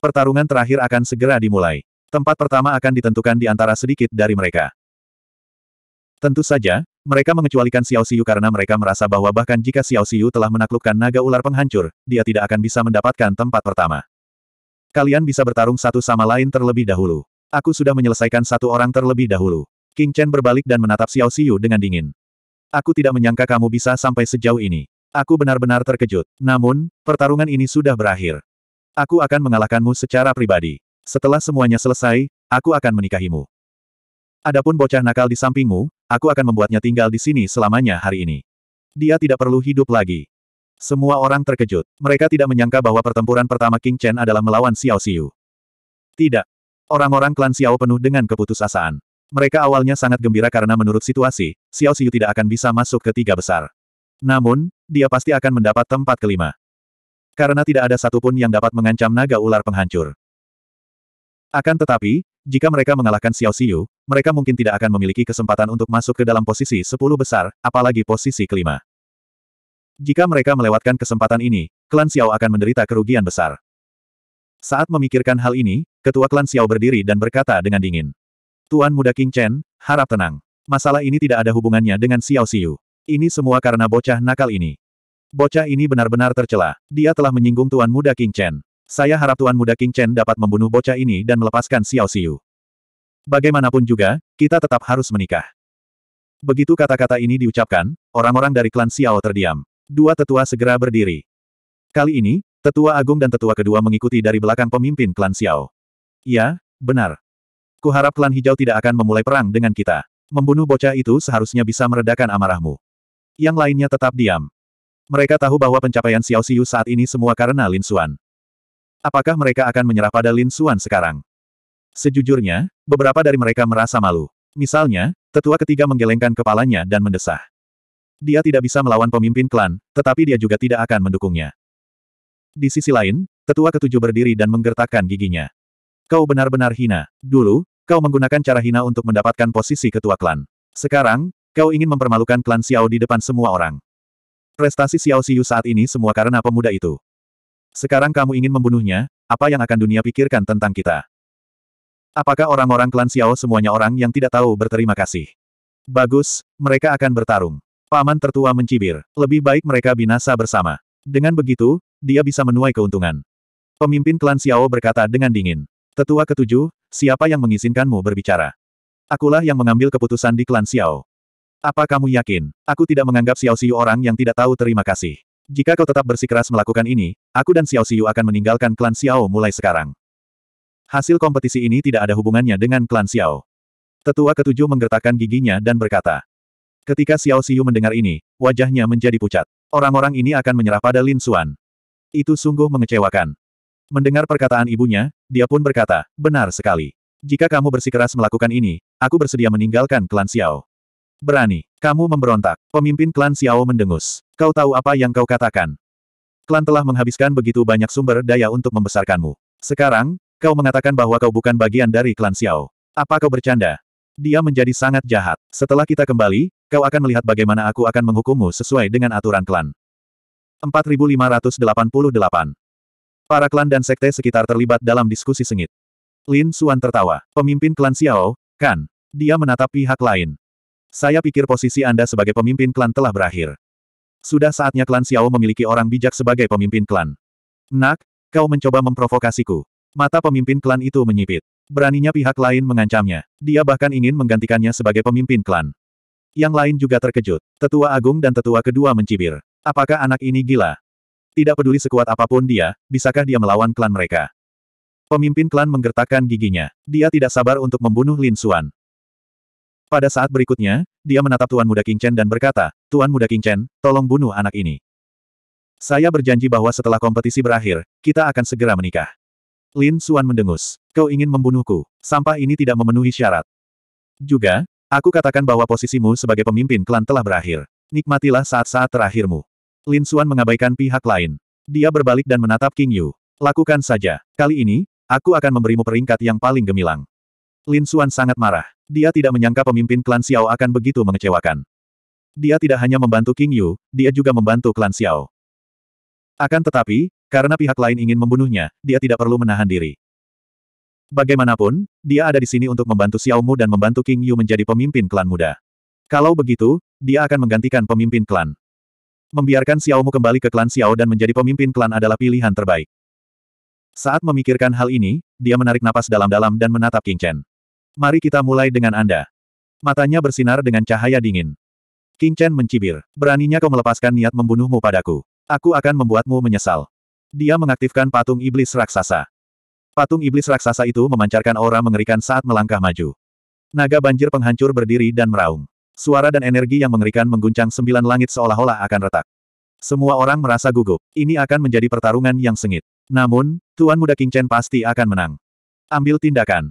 Pertarungan terakhir akan segera dimulai. Tempat pertama akan ditentukan di antara sedikit dari mereka. Tentu saja, mereka mengecualikan Xiao Xiu karena mereka merasa bahwa bahkan jika Xiao Xiu telah menaklukkan naga ular penghancur, dia tidak akan bisa mendapatkan tempat pertama. Kalian bisa bertarung satu sama lain terlebih dahulu. Aku sudah menyelesaikan satu orang terlebih dahulu. King Chen berbalik dan menatap Xiao Xiu dengan dingin. Aku tidak menyangka kamu bisa sampai sejauh ini. Aku benar-benar terkejut. Namun, pertarungan ini sudah berakhir. Aku akan mengalahkanmu secara pribadi. Setelah semuanya selesai, aku akan menikahimu. Adapun bocah nakal di sampingmu, aku akan membuatnya tinggal di sini selamanya hari ini. Dia tidak perlu hidup lagi. Semua orang terkejut. Mereka tidak menyangka bahwa pertempuran pertama King Chen adalah melawan Xiao Xiu. Tidak. Orang-orang klan Xiao penuh dengan keputusasaan. Mereka awalnya sangat gembira karena menurut situasi, Xiao Xiu tidak akan bisa masuk ke tiga besar. Namun, dia pasti akan mendapat tempat kelima. Karena tidak ada satupun yang dapat mengancam naga ular penghancur. Akan tetapi, jika mereka mengalahkan Xiao Xiu, mereka mungkin tidak akan memiliki kesempatan untuk masuk ke dalam posisi sepuluh besar, apalagi posisi kelima. Jika mereka melewatkan kesempatan ini, klan Xiao akan menderita kerugian besar. Saat memikirkan hal ini, ketua klan Xiao berdiri dan berkata dengan dingin. Tuan muda King Chen, harap tenang. Masalah ini tidak ada hubungannya dengan Xiao Xiu. Ini semua karena bocah nakal ini. Bocah ini benar-benar tercela. Dia telah menyinggung Tuan muda King Chen. Saya harap Tuan muda King Chen dapat membunuh bocah ini dan melepaskan Xiao Xiu. Bagaimanapun juga, kita tetap harus menikah. Begitu kata-kata ini diucapkan, orang-orang dari klan Xiao terdiam. Dua tetua segera berdiri. Kali ini, Tetua Agung dan Tetua kedua mengikuti dari belakang pemimpin klan Xiao. Ya, benar. Kuharap klan hijau tidak akan memulai perang dengan kita. Membunuh bocah itu seharusnya bisa meredakan amarahmu. Yang lainnya tetap diam. Mereka tahu bahwa pencapaian Xiao Xiu saat ini semua karena Lin Xuan. Apakah mereka akan menyerah pada Lin Xuan sekarang? Sejujurnya, beberapa dari mereka merasa malu. Misalnya, tetua ketiga menggelengkan kepalanya dan mendesah. Dia tidak bisa melawan pemimpin klan, tetapi dia juga tidak akan mendukungnya. Di sisi lain, tetua ketujuh berdiri dan menggertakkan giginya. Kau benar-benar hina. Dulu, kau menggunakan cara hina untuk mendapatkan posisi ketua klan. Sekarang, kau ingin mempermalukan klan Xiao di depan semua orang. Prestasi Xiao Xiu saat ini semua karena pemuda itu. Sekarang kamu ingin membunuhnya, apa yang akan dunia pikirkan tentang kita? Apakah orang-orang klan Xiao semuanya orang yang tidak tahu berterima kasih? Bagus, mereka akan bertarung. Paman tertua mencibir, lebih baik mereka binasa bersama. Dengan begitu, dia bisa menuai keuntungan. Pemimpin klan Xiao berkata dengan dingin. Tetua ketujuh, siapa yang mengizinkanmu berbicara? Akulah yang mengambil keputusan di klan Xiao. Apa kamu yakin? Aku tidak menganggap Xiao Xiu orang yang tidak tahu terima kasih. Jika kau tetap bersikeras melakukan ini, aku dan Xiao Xiu akan meninggalkan klan Xiao mulai sekarang. Hasil kompetisi ini tidak ada hubungannya dengan klan Xiao. Tetua ketujuh menggertakkan giginya dan berkata. Ketika Xiao Xiu mendengar ini, wajahnya menjadi pucat. Orang-orang ini akan menyerah pada Lin Xuan. Itu sungguh mengecewakan. Mendengar perkataan ibunya, dia pun berkata, benar sekali. Jika kamu bersikeras melakukan ini, aku bersedia meninggalkan klan Xiao. Berani, kamu memberontak. Pemimpin klan Xiao mendengus. Kau tahu apa yang kau katakan. Klan telah menghabiskan begitu banyak sumber daya untuk membesarkanmu. Sekarang, kau mengatakan bahwa kau bukan bagian dari klan Xiao. Apa kau bercanda? Dia menjadi sangat jahat. Setelah kita kembali, kau akan melihat bagaimana aku akan menghukummu sesuai dengan aturan klan. 4588 Para klan dan sekte sekitar terlibat dalam diskusi sengit. Lin Xuan tertawa. Pemimpin klan Xiao, kan? Dia menatap pihak lain. Saya pikir posisi Anda sebagai pemimpin klan telah berakhir. Sudah saatnya klan Xiao memiliki orang bijak sebagai pemimpin klan. Nak, kau mencoba memprovokasiku. Mata pemimpin klan itu menyipit. Beraninya pihak lain mengancamnya. Dia bahkan ingin menggantikannya sebagai pemimpin klan. Yang lain juga terkejut. Tetua Agung dan Tetua Kedua mencibir. Apakah anak ini gila? Tidak peduli sekuat apapun dia, bisakah dia melawan klan mereka? Pemimpin klan menggertakkan giginya. Dia tidak sabar untuk membunuh Lin Xuan. Pada saat berikutnya, dia menatap Tuan Muda King Chen dan berkata, Tuan Muda King Chen, tolong bunuh anak ini. Saya berjanji bahwa setelah kompetisi berakhir, kita akan segera menikah. Lin Xuan mendengus. Kau ingin membunuhku. Sampah ini tidak memenuhi syarat. Juga, aku katakan bahwa posisimu sebagai pemimpin klan telah berakhir. Nikmatilah saat-saat terakhirmu. Lin Suan mengabaikan pihak lain. Dia berbalik dan menatap King Yu. Lakukan saja. Kali ini, aku akan memberimu peringkat yang paling gemilang. Lin Suan sangat marah. Dia tidak menyangka pemimpin klan Xiao akan begitu mengecewakan. Dia tidak hanya membantu King Yu, dia juga membantu klan Xiao. Akan tetapi, karena pihak lain ingin membunuhnya, dia tidak perlu menahan diri. Bagaimanapun, dia ada di sini untuk membantu Xiao Mu dan membantu King Yu menjadi pemimpin klan muda. Kalau begitu, dia akan menggantikan pemimpin klan. Membiarkan Xiaomu kembali ke klan Xiao dan menjadi pemimpin klan adalah pilihan terbaik. Saat memikirkan hal ini, dia menarik napas dalam-dalam dan menatap King Chen. Mari kita mulai dengan Anda. Matanya bersinar dengan cahaya dingin. King Chen mencibir. Beraninya kau melepaskan niat membunuhmu padaku. Aku akan membuatmu menyesal. Dia mengaktifkan patung iblis raksasa. Patung iblis raksasa itu memancarkan aura mengerikan saat melangkah maju. Naga banjir penghancur berdiri dan meraung. Suara dan energi yang mengerikan mengguncang sembilan langit seolah-olah akan retak. Semua orang merasa gugup. Ini akan menjadi pertarungan yang sengit. Namun, Tuan Muda King Chen pasti akan menang. Ambil tindakan.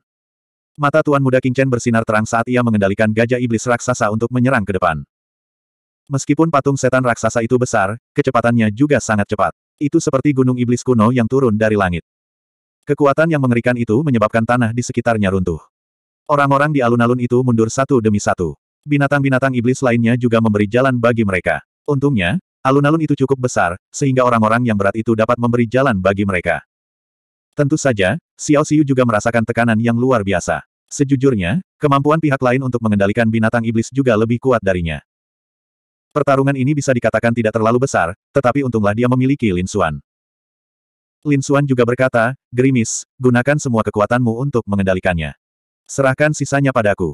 Mata Tuan Muda King Chen bersinar terang saat ia mengendalikan gajah iblis raksasa untuk menyerang ke depan. Meskipun patung setan raksasa itu besar, kecepatannya juga sangat cepat. Itu seperti gunung iblis kuno yang turun dari langit. Kekuatan yang mengerikan itu menyebabkan tanah di sekitarnya runtuh. Orang-orang di alun-alun itu mundur satu demi satu binatang-binatang iblis lainnya juga memberi jalan bagi mereka. Untungnya, alun-alun itu cukup besar, sehingga orang-orang yang berat itu dapat memberi jalan bagi mereka. Tentu saja, Xiao Xiu juga merasakan tekanan yang luar biasa. Sejujurnya, kemampuan pihak lain untuk mengendalikan binatang iblis juga lebih kuat darinya. Pertarungan ini bisa dikatakan tidak terlalu besar, tetapi untunglah dia memiliki Lin Xuan. Lin Xuan juga berkata, Gerimis, gunakan semua kekuatanmu untuk mengendalikannya. Serahkan sisanya padaku.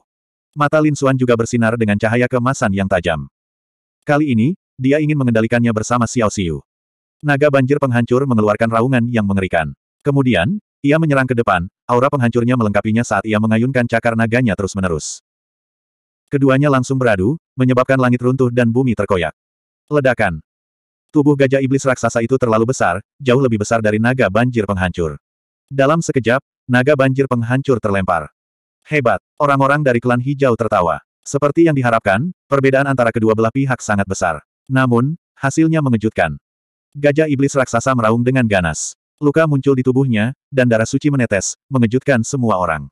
Mata Lin Suan juga bersinar dengan cahaya kemasan yang tajam. Kali ini, dia ingin mengendalikannya bersama Xiao Xiu. Naga banjir penghancur mengeluarkan raungan yang mengerikan. Kemudian, ia menyerang ke depan, aura penghancurnya melengkapinya saat ia mengayunkan cakar naganya terus-menerus. Keduanya langsung beradu, menyebabkan langit runtuh dan bumi terkoyak. Ledakan. Tubuh gajah iblis raksasa itu terlalu besar, jauh lebih besar dari naga banjir penghancur. Dalam sekejap, naga banjir penghancur terlempar. Hebat. Orang-orang dari klan hijau tertawa. Seperti yang diharapkan, perbedaan antara kedua belah pihak sangat besar. Namun, hasilnya mengejutkan. Gajah iblis raksasa meraung dengan ganas. Luka muncul di tubuhnya, dan darah suci menetes, mengejutkan semua orang.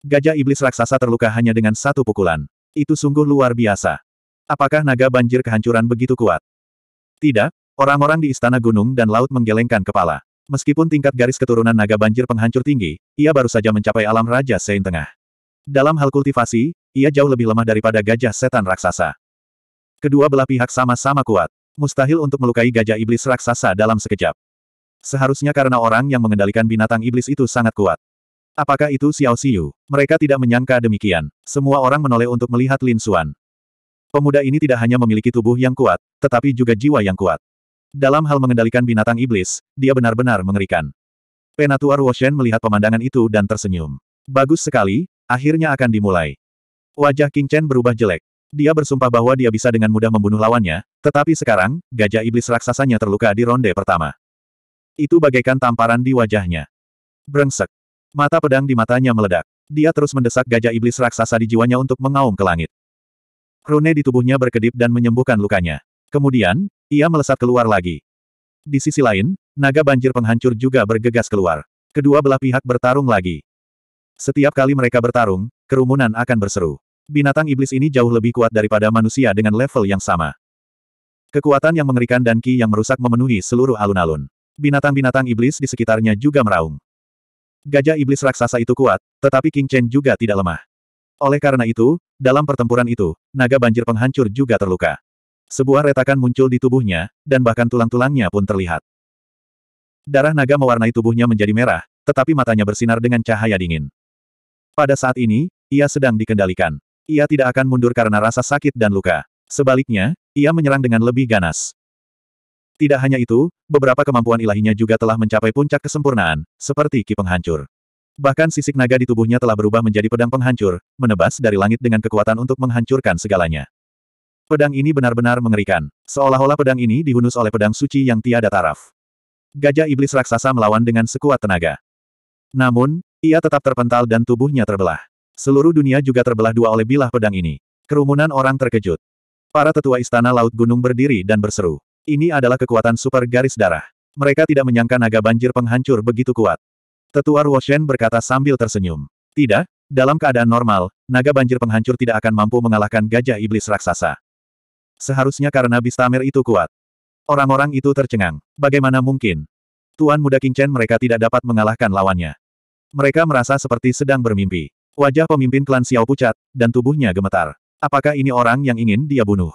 Gajah iblis raksasa terluka hanya dengan satu pukulan. Itu sungguh luar biasa. Apakah naga banjir kehancuran begitu kuat? Tidak, orang-orang di istana gunung dan laut menggelengkan kepala. Meskipun tingkat garis keturunan naga banjir penghancur tinggi, ia baru saja mencapai alam Raja Sein Tengah. Dalam hal kultivasi, ia jauh lebih lemah daripada gajah setan raksasa. Kedua belah pihak sama-sama kuat. Mustahil untuk melukai gajah iblis raksasa dalam sekejap. Seharusnya karena orang yang mengendalikan binatang iblis itu sangat kuat. Apakah itu Xiao Xiu? Mereka tidak menyangka demikian. Semua orang menoleh untuk melihat Lin Xuan. Pemuda ini tidak hanya memiliki tubuh yang kuat, tetapi juga jiwa yang kuat. Dalam hal mengendalikan binatang iblis, dia benar-benar mengerikan. Penatuar Woshen melihat pemandangan itu dan tersenyum. Bagus sekali, akhirnya akan dimulai. Wajah King Chen berubah jelek. Dia bersumpah bahwa dia bisa dengan mudah membunuh lawannya, tetapi sekarang, gajah iblis raksasanya terluka di ronde pertama. Itu bagaikan tamparan di wajahnya. Brengsek. Mata pedang di matanya meledak. Dia terus mendesak gajah iblis raksasa di jiwanya untuk mengaum ke langit. Rune di tubuhnya berkedip dan menyembuhkan lukanya. Kemudian, ia melesat keluar lagi. Di sisi lain, naga banjir penghancur juga bergegas keluar. Kedua belah pihak bertarung lagi. Setiap kali mereka bertarung, kerumunan akan berseru. Binatang iblis ini jauh lebih kuat daripada manusia dengan level yang sama. Kekuatan yang mengerikan dan ki yang merusak memenuhi seluruh alun-alun. Binatang-binatang iblis di sekitarnya juga meraung. Gajah iblis raksasa itu kuat, tetapi King Chen juga tidak lemah. Oleh karena itu, dalam pertempuran itu, naga banjir penghancur juga terluka. Sebuah retakan muncul di tubuhnya, dan bahkan tulang-tulangnya pun terlihat. Darah naga mewarnai tubuhnya menjadi merah, tetapi matanya bersinar dengan cahaya dingin. Pada saat ini, ia sedang dikendalikan. Ia tidak akan mundur karena rasa sakit dan luka. Sebaliknya, ia menyerang dengan lebih ganas. Tidak hanya itu, beberapa kemampuan ilahinya juga telah mencapai puncak kesempurnaan, seperti ki penghancur. Bahkan sisik naga di tubuhnya telah berubah menjadi pedang penghancur, menebas dari langit dengan kekuatan untuk menghancurkan segalanya. Pedang ini benar-benar mengerikan, seolah-olah pedang ini dihunus oleh pedang suci yang tiada taraf. Gajah iblis raksasa melawan dengan sekuat tenaga. Namun, ia tetap terpental dan tubuhnya terbelah. Seluruh dunia juga terbelah dua oleh bilah pedang ini. Kerumunan orang terkejut. Para tetua istana Laut Gunung berdiri dan berseru. Ini adalah kekuatan super garis darah. Mereka tidak menyangka naga banjir penghancur begitu kuat. Tetua Ruoshen berkata sambil tersenyum. Tidak, dalam keadaan normal, naga banjir penghancur tidak akan mampu mengalahkan gajah iblis raksasa. Seharusnya karena Bistamer itu kuat. Orang-orang itu tercengang. Bagaimana mungkin? Tuan Muda King Chen mereka tidak dapat mengalahkan lawannya. Mereka merasa seperti sedang bermimpi. Wajah pemimpin klan Xiao pucat, dan tubuhnya gemetar. Apakah ini orang yang ingin dia bunuh?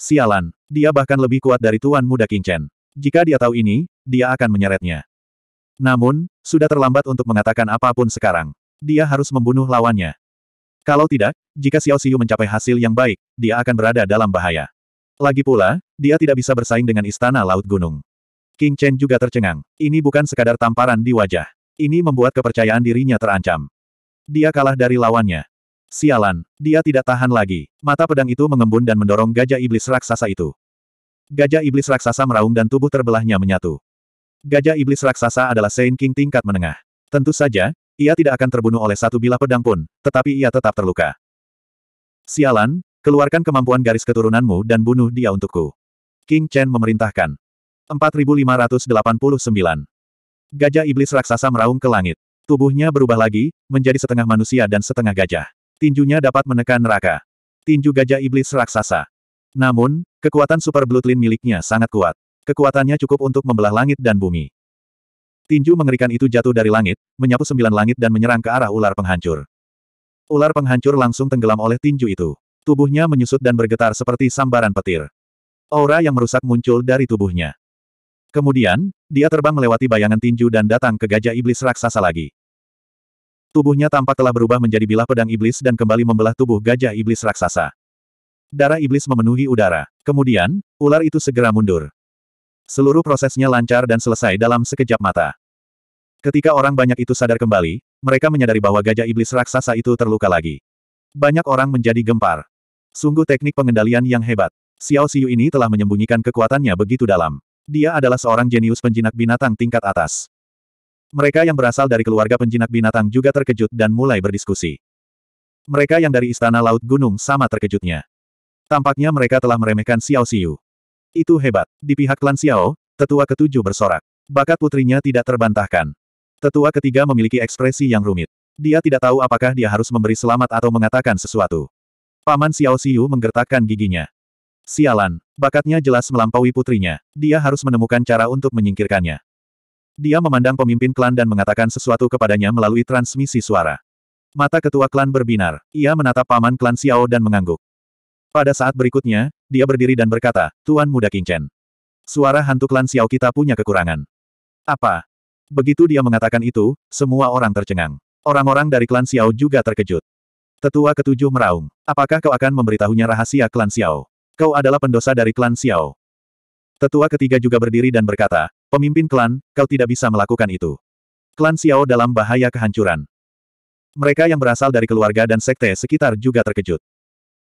Sialan, dia bahkan lebih kuat dari Tuan Muda King Chen. Jika dia tahu ini, dia akan menyeretnya. Namun, sudah terlambat untuk mengatakan apapun sekarang. Dia harus membunuh lawannya. Kalau tidak, jika Xiao Xiu mencapai hasil yang baik, dia akan berada dalam bahaya. Lagi pula, dia tidak bisa bersaing dengan Istana Laut Gunung. King Chen juga tercengang. Ini bukan sekadar tamparan di wajah. Ini membuat kepercayaan dirinya terancam. Dia kalah dari lawannya. Sialan, dia tidak tahan lagi. Mata pedang itu mengembun dan mendorong gajah iblis raksasa itu. Gajah iblis raksasa meraung dan tubuh terbelahnya menyatu. Gajah iblis raksasa adalah Saint King tingkat menengah. Tentu saja, ia tidak akan terbunuh oleh satu bilah pedang pun, tetapi ia tetap terluka. Sialan, Keluarkan kemampuan garis keturunanmu dan bunuh dia untukku. King Chen memerintahkan. 4589. Gajah iblis raksasa meraung ke langit. Tubuhnya berubah lagi, menjadi setengah manusia dan setengah gajah. Tinjunya dapat menekan neraka. Tinju gajah iblis raksasa. Namun, kekuatan Super Bloodlin miliknya sangat kuat. Kekuatannya cukup untuk membelah langit dan bumi. Tinju mengerikan itu jatuh dari langit, menyapu sembilan langit dan menyerang ke arah ular penghancur. Ular penghancur langsung tenggelam oleh tinju itu. Tubuhnya menyusut dan bergetar seperti sambaran petir. Aura yang merusak muncul dari tubuhnya. Kemudian, dia terbang melewati bayangan tinju dan datang ke gajah iblis raksasa lagi. Tubuhnya tampak telah berubah menjadi bilah pedang iblis dan kembali membelah tubuh gajah iblis raksasa. Darah iblis memenuhi udara. Kemudian, ular itu segera mundur. Seluruh prosesnya lancar dan selesai dalam sekejap mata. Ketika orang banyak itu sadar kembali, mereka menyadari bahwa gajah iblis raksasa itu terluka lagi. Banyak orang menjadi gempar. Sungguh teknik pengendalian yang hebat. Xiao Xiu ini telah menyembunyikan kekuatannya begitu dalam. Dia adalah seorang jenius penjinak binatang tingkat atas. Mereka yang berasal dari keluarga penjinak binatang juga terkejut dan mulai berdiskusi. Mereka yang dari Istana Laut Gunung sama terkejutnya. Tampaknya mereka telah meremehkan Xiao Xiu. Itu hebat. Di pihak klan Xiao, tetua ketujuh bersorak. Bakat putrinya tidak terbantahkan. Tetua ketiga memiliki ekspresi yang rumit. Dia tidak tahu apakah dia harus memberi selamat atau mengatakan sesuatu. Paman Xiao Xiu menggertakkan giginya. Sialan, bakatnya jelas melampaui putrinya. Dia harus menemukan cara untuk menyingkirkannya. Dia memandang pemimpin klan dan mengatakan sesuatu kepadanya melalui transmisi suara. Mata ketua klan berbinar. Ia menatap paman klan Xiao dan mengangguk. Pada saat berikutnya, dia berdiri dan berkata, Tuan Muda King Chen. Suara hantu klan Xiao kita punya kekurangan. Apa? Begitu dia mengatakan itu, semua orang tercengang. Orang-orang dari klan Xiao juga terkejut. Tetua ketujuh meraung. Apakah kau akan memberitahunya rahasia klan Xiao? Kau adalah pendosa dari klan Xiao. Tetua ketiga juga berdiri dan berkata, pemimpin klan, kau tidak bisa melakukan itu. Klan Xiao dalam bahaya kehancuran. Mereka yang berasal dari keluarga dan sekte sekitar juga terkejut.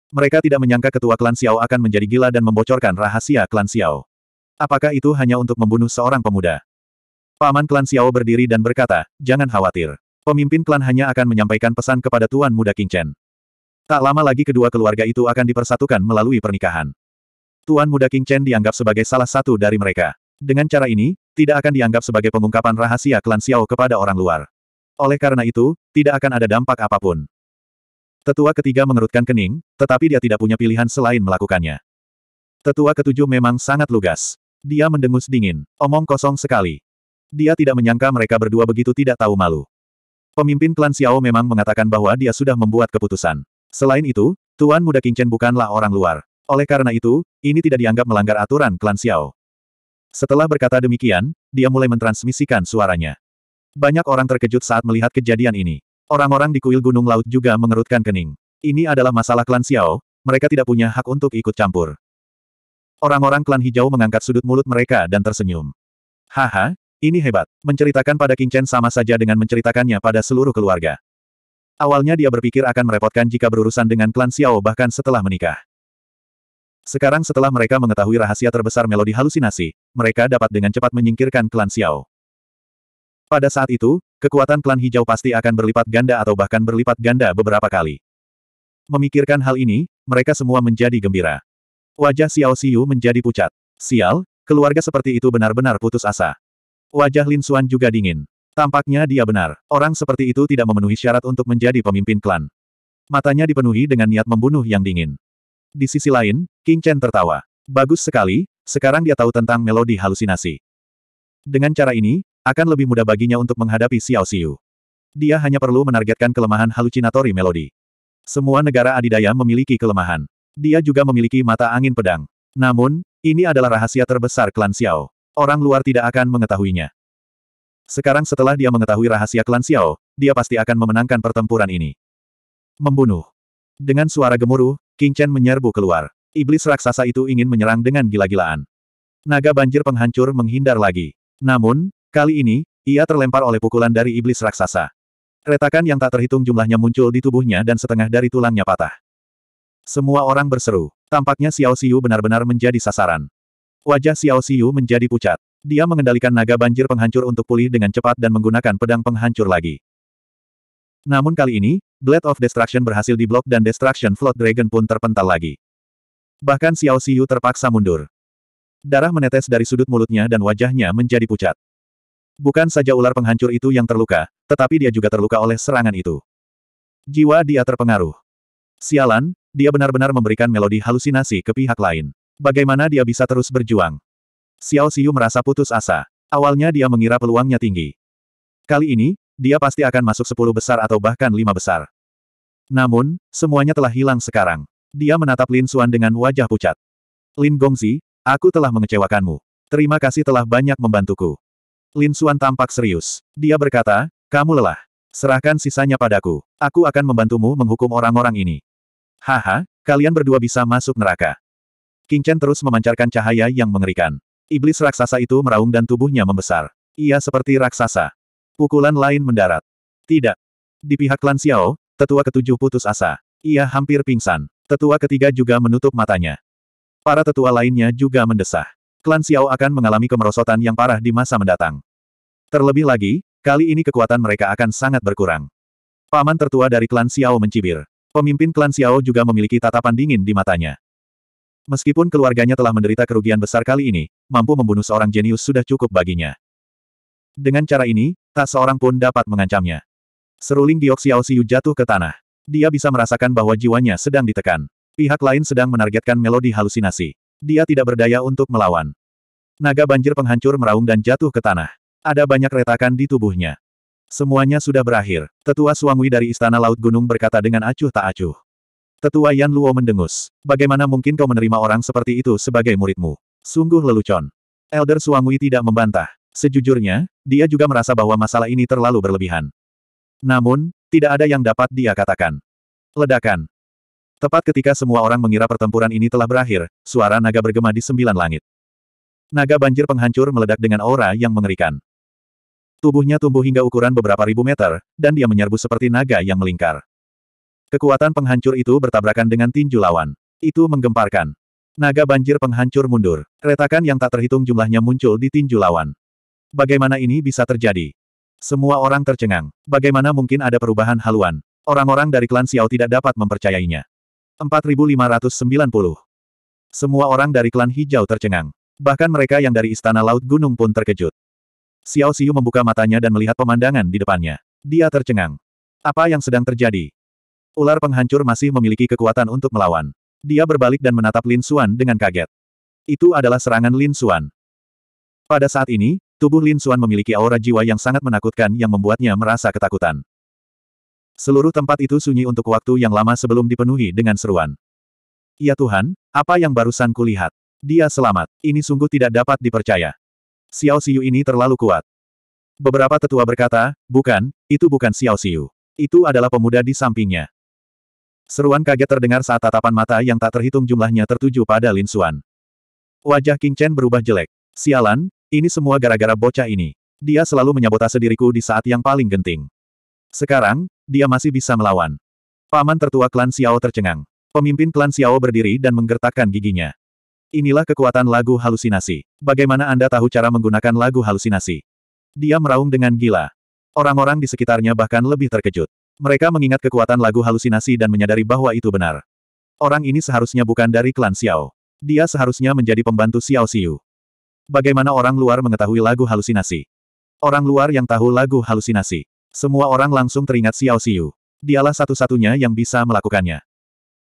Mereka tidak menyangka ketua klan Xiao akan menjadi gila dan membocorkan rahasia klan Xiao. Apakah itu hanya untuk membunuh seorang pemuda? Paman klan Xiao berdiri dan berkata, jangan khawatir. Pemimpin klan hanya akan menyampaikan pesan kepada Tuan Muda King Chen. Tak lama lagi kedua keluarga itu akan dipersatukan melalui pernikahan. Tuan Muda King Chen dianggap sebagai salah satu dari mereka. Dengan cara ini, tidak akan dianggap sebagai pengungkapan rahasia klan Xiao kepada orang luar. Oleh karena itu, tidak akan ada dampak apapun. Tetua ketiga mengerutkan kening, tetapi dia tidak punya pilihan selain melakukannya. Tetua ketujuh memang sangat lugas. Dia mendengus dingin, omong kosong sekali. Dia tidak menyangka mereka berdua begitu tidak tahu malu. Pemimpin klan Xiao memang mengatakan bahwa dia sudah membuat keputusan. Selain itu, Tuan Muda Chen bukanlah orang luar. Oleh karena itu, ini tidak dianggap melanggar aturan klan Xiao. Setelah berkata demikian, dia mulai mentransmisikan suaranya. Banyak orang terkejut saat melihat kejadian ini. Orang-orang di kuil Gunung Laut juga mengerutkan kening. Ini adalah masalah klan Xiao, mereka tidak punya hak untuk ikut campur. Orang-orang klan hijau mengangkat sudut mulut mereka dan tersenyum. Haha, ini hebat. Menceritakan pada King Chen sama saja dengan menceritakannya pada seluruh keluarga. Awalnya dia berpikir akan merepotkan jika berurusan dengan klan Xiao bahkan setelah menikah. Sekarang setelah mereka mengetahui rahasia terbesar melodi halusinasi, mereka dapat dengan cepat menyingkirkan klan Xiao. Pada saat itu, kekuatan klan hijau pasti akan berlipat ganda atau bahkan berlipat ganda beberapa kali. Memikirkan hal ini, mereka semua menjadi gembira. Wajah Xiao Xiu menjadi pucat. Sial, keluarga seperti itu benar-benar putus asa. Wajah Lin Xuan juga dingin. Tampaknya dia benar. Orang seperti itu tidak memenuhi syarat untuk menjadi pemimpin klan. Matanya dipenuhi dengan niat membunuh yang dingin. Di sisi lain, King Chen tertawa. Bagus sekali, sekarang dia tahu tentang melodi halusinasi. Dengan cara ini, akan lebih mudah baginya untuk menghadapi Xiao Xiu. Dia hanya perlu menargetkan kelemahan halucinatori melodi. Semua negara adidaya memiliki kelemahan. Dia juga memiliki mata angin pedang. Namun, ini adalah rahasia terbesar klan Xiao orang luar tidak akan mengetahuinya. Sekarang setelah dia mengetahui rahasia klan Xiao, dia pasti akan memenangkan pertempuran ini. Membunuh. Dengan suara gemuruh, King Chen menyerbu keluar. Iblis raksasa itu ingin menyerang dengan gila-gilaan. Naga banjir penghancur menghindar lagi. Namun, kali ini, ia terlempar oleh pukulan dari iblis raksasa. Retakan yang tak terhitung jumlahnya muncul di tubuhnya dan setengah dari tulangnya patah. Semua orang berseru. Tampaknya Xiao Xiu benar-benar menjadi sasaran. Wajah Xiao Xiu menjadi pucat. Dia mengendalikan naga banjir penghancur untuk pulih dengan cepat dan menggunakan pedang penghancur lagi. Namun kali ini, Blade of Destruction berhasil diblok dan Destruction Flood Dragon pun terpental lagi. Bahkan Xiao Xiu terpaksa mundur. Darah menetes dari sudut mulutnya dan wajahnya menjadi pucat. Bukan saja ular penghancur itu yang terluka, tetapi dia juga terluka oleh serangan itu. Jiwa dia terpengaruh. Sialan, dia benar-benar memberikan melodi halusinasi ke pihak lain. Bagaimana dia bisa terus berjuang? Xiao Xiu merasa putus asa. Awalnya dia mengira peluangnya tinggi. Kali ini, dia pasti akan masuk sepuluh besar atau bahkan lima besar. Namun, semuanya telah hilang sekarang. Dia menatap Lin Xuan dengan wajah pucat. Lin Gongzi, aku telah mengecewakanmu. Terima kasih telah banyak membantuku. Lin Xuan tampak serius. Dia berkata, kamu lelah. Serahkan sisanya padaku. Aku akan membantumu menghukum orang-orang ini. Haha, kalian berdua bisa masuk neraka. King Chen terus memancarkan cahaya yang mengerikan. Iblis raksasa itu meraung dan tubuhnya membesar. Ia seperti raksasa. Pukulan lain mendarat. Tidak. Di pihak klan Xiao, tetua ketujuh putus asa. Ia hampir pingsan. Tetua ketiga juga menutup matanya. Para tetua lainnya juga mendesah. Klan Xiao akan mengalami kemerosotan yang parah di masa mendatang. Terlebih lagi, kali ini kekuatan mereka akan sangat berkurang. Paman tertua dari klan Xiao mencibir. Pemimpin klan Xiao juga memiliki tatapan dingin di matanya. Meskipun keluarganya telah menderita kerugian besar kali ini, mampu membunuh seorang jenius sudah cukup baginya. Dengan cara ini, tak seorang pun dapat mengancamnya. Seruling giok Siu jatuh ke tanah. Dia bisa merasakan bahwa jiwanya sedang ditekan. Pihak lain sedang menargetkan melodi halusinasi. Dia tidak berdaya untuk melawan. Naga banjir penghancur meraung dan jatuh ke tanah. Ada banyak retakan di tubuhnya. Semuanya sudah berakhir. Tetua Suangui dari Istana Laut Gunung berkata dengan acuh tak acuh. Tetua Yan Luo mendengus. Bagaimana mungkin kau menerima orang seperti itu sebagai muridmu? Sungguh lelucon. Elder Suangui tidak membantah. Sejujurnya, dia juga merasa bahwa masalah ini terlalu berlebihan. Namun, tidak ada yang dapat dia katakan. Ledakan. Tepat ketika semua orang mengira pertempuran ini telah berakhir, suara naga bergema di sembilan langit. Naga banjir penghancur meledak dengan aura yang mengerikan. Tubuhnya tumbuh hingga ukuran beberapa ribu meter, dan dia menyerbu seperti naga yang melingkar. Kekuatan penghancur itu bertabrakan dengan tinju lawan. Itu menggemparkan. Naga banjir penghancur mundur. Retakan yang tak terhitung jumlahnya muncul di tinju lawan. Bagaimana ini bisa terjadi? Semua orang tercengang. Bagaimana mungkin ada perubahan haluan? Orang-orang dari klan Xiao tidak dapat mempercayainya. 4590. Semua orang dari klan hijau tercengang. Bahkan mereka yang dari Istana Laut Gunung pun terkejut. Xiao Xiu membuka matanya dan melihat pemandangan di depannya. Dia tercengang. Apa yang sedang terjadi? Ular penghancur masih memiliki kekuatan untuk melawan. Dia berbalik dan menatap Lin Xuan dengan kaget. Itu adalah serangan Lin Xuan. Pada saat ini, tubuh Lin Xuan memiliki aura jiwa yang sangat menakutkan yang membuatnya merasa ketakutan. Seluruh tempat itu sunyi untuk waktu yang lama sebelum dipenuhi dengan seruan. Ya Tuhan, apa yang barusan kulihat? Dia selamat, ini sungguh tidak dapat dipercaya. Xiao Xiu ini terlalu kuat. Beberapa tetua berkata, bukan, itu bukan Xiao Xiu. Itu adalah pemuda di sampingnya. Seruan kaget terdengar saat tatapan mata yang tak terhitung jumlahnya tertuju pada Lin Xuan. Wajah King Chen berubah jelek. Sialan, ini semua gara-gara bocah ini. Dia selalu menyabotase diriku di saat yang paling genting. Sekarang, dia masih bisa melawan. Paman tertua klan Xiao tercengang. Pemimpin klan Xiao berdiri dan menggertakkan giginya. Inilah kekuatan lagu halusinasi. Bagaimana Anda tahu cara menggunakan lagu halusinasi? Dia meraung dengan gila. Orang-orang di sekitarnya bahkan lebih terkejut. Mereka mengingat kekuatan lagu halusinasi dan menyadari bahwa itu benar. Orang ini seharusnya bukan dari klan Xiao. Dia seharusnya menjadi pembantu Xiao Xiu. Bagaimana orang luar mengetahui lagu halusinasi? Orang luar yang tahu lagu halusinasi. Semua orang langsung teringat Xiao Xiu. Dialah satu-satunya yang bisa melakukannya.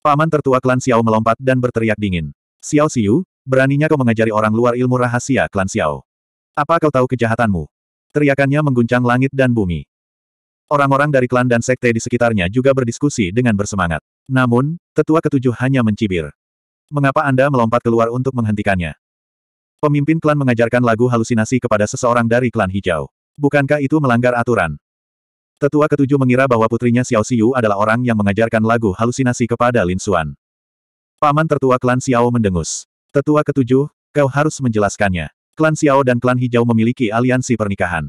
Paman tertua klan Xiao melompat dan berteriak dingin. Xiao Xiu, beraninya kau mengajari orang luar ilmu rahasia klan Xiao. Apa kau tahu kejahatanmu? Teriakannya mengguncang langit dan bumi. Orang-orang dari klan dan sekte di sekitarnya juga berdiskusi dengan bersemangat. Namun, tetua ketujuh hanya mencibir. Mengapa Anda melompat keluar untuk menghentikannya? Pemimpin klan mengajarkan lagu halusinasi kepada seseorang dari klan hijau. Bukankah itu melanggar aturan? Tetua ketujuh mengira bahwa putrinya Xiao Xiu adalah orang yang mengajarkan lagu halusinasi kepada Lin Xuan. Paman tertua klan Xiao mendengus. Tetua ketujuh, kau harus menjelaskannya. Klan Xiao dan klan hijau memiliki aliansi pernikahan.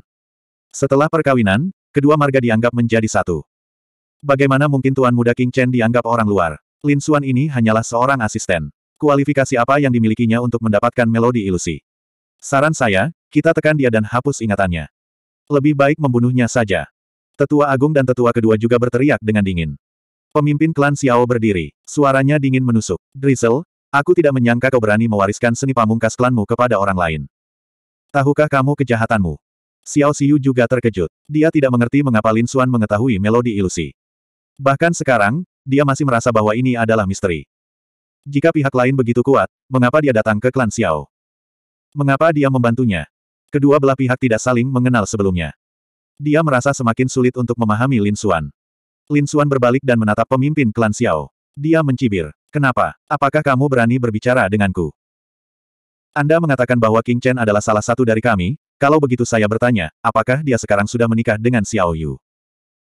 Setelah perkawinan, Kedua marga dianggap menjadi satu. Bagaimana mungkin Tuan Muda King Chen dianggap orang luar? Lin Xuan ini hanyalah seorang asisten. Kualifikasi apa yang dimilikinya untuk mendapatkan melodi ilusi? Saran saya, kita tekan dia dan hapus ingatannya. Lebih baik membunuhnya saja. Tetua Agung dan Tetua Kedua juga berteriak dengan dingin. Pemimpin klan Xiao berdiri, suaranya dingin menusuk. Drizzle, aku tidak menyangka kau berani mewariskan seni pamungkas klanmu kepada orang lain. Tahukah kamu kejahatanmu? Xiao Xiu juga terkejut. Dia tidak mengerti mengapa Lin Xuan mengetahui melodi ilusi. Bahkan sekarang, dia masih merasa bahwa ini adalah misteri. Jika pihak lain begitu kuat, mengapa dia datang ke klan Xiao? Mengapa dia membantunya? Kedua belah pihak tidak saling mengenal sebelumnya. Dia merasa semakin sulit untuk memahami Lin Xuan. Lin Xuan berbalik dan menatap pemimpin klan Xiao. Dia mencibir. Kenapa? Apakah kamu berani berbicara denganku? Anda mengatakan bahwa King Chen adalah salah satu dari kami, kalau begitu saya bertanya, apakah dia sekarang sudah menikah dengan Xiao Yu?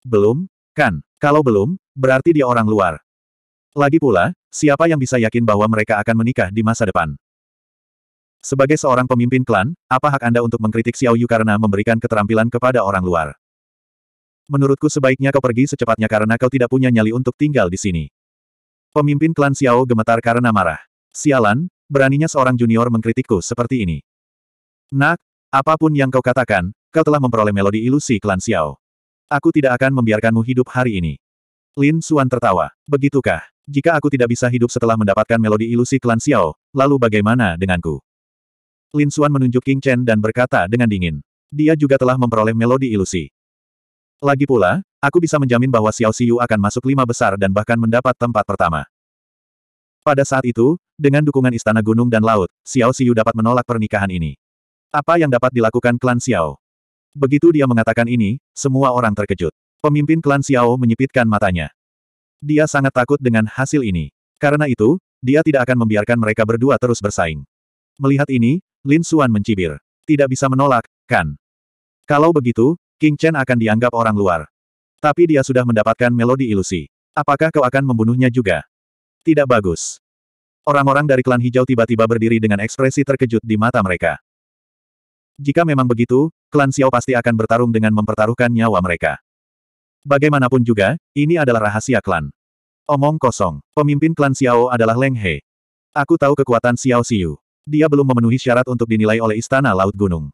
Belum, kan? Kalau belum, berarti dia orang luar. Lagi pula, siapa yang bisa yakin bahwa mereka akan menikah di masa depan? Sebagai seorang pemimpin klan, apa hak Anda untuk mengkritik Xiao Yu karena memberikan keterampilan kepada orang luar? Menurutku sebaiknya kau pergi secepatnya karena kau tidak punya nyali untuk tinggal di sini. Pemimpin klan Xiao gemetar karena marah. Sialan, beraninya seorang junior mengkritikku seperti ini. Nak, apapun yang kau katakan, kau telah memperoleh melodi ilusi klan Xiao. Aku tidak akan membiarkanmu hidup hari ini. Lin Xuan tertawa. Begitukah? Jika aku tidak bisa hidup setelah mendapatkan melodi ilusi klan Xiao, lalu bagaimana denganku? Lin Xuan menunjuk King Chen dan berkata dengan dingin. Dia juga telah memperoleh melodi ilusi. Lagi pula, aku bisa menjamin bahwa Xiao Xiu akan masuk lima besar dan bahkan mendapat tempat pertama. Pada saat itu, dengan dukungan Istana Gunung dan Laut, Xiao Xiu dapat menolak pernikahan ini. Apa yang dapat dilakukan klan Xiao? Begitu dia mengatakan ini, semua orang terkejut. Pemimpin klan Xiao menyipitkan matanya. Dia sangat takut dengan hasil ini. Karena itu, dia tidak akan membiarkan mereka berdua terus bersaing. Melihat ini, Lin Xuan mencibir. Tidak bisa menolak, kan? Kalau begitu, King Chen akan dianggap orang luar. Tapi dia sudah mendapatkan melodi ilusi. Apakah kau akan membunuhnya juga? Tidak bagus. Orang-orang dari klan hijau tiba-tiba berdiri dengan ekspresi terkejut di mata mereka. Jika memang begitu, klan Xiao pasti akan bertarung dengan mempertaruhkan nyawa mereka. Bagaimanapun juga, ini adalah rahasia klan. Omong kosong, pemimpin klan Xiao adalah Leng He. Aku tahu kekuatan Xiao Xiu. Dia belum memenuhi syarat untuk dinilai oleh Istana Laut Gunung.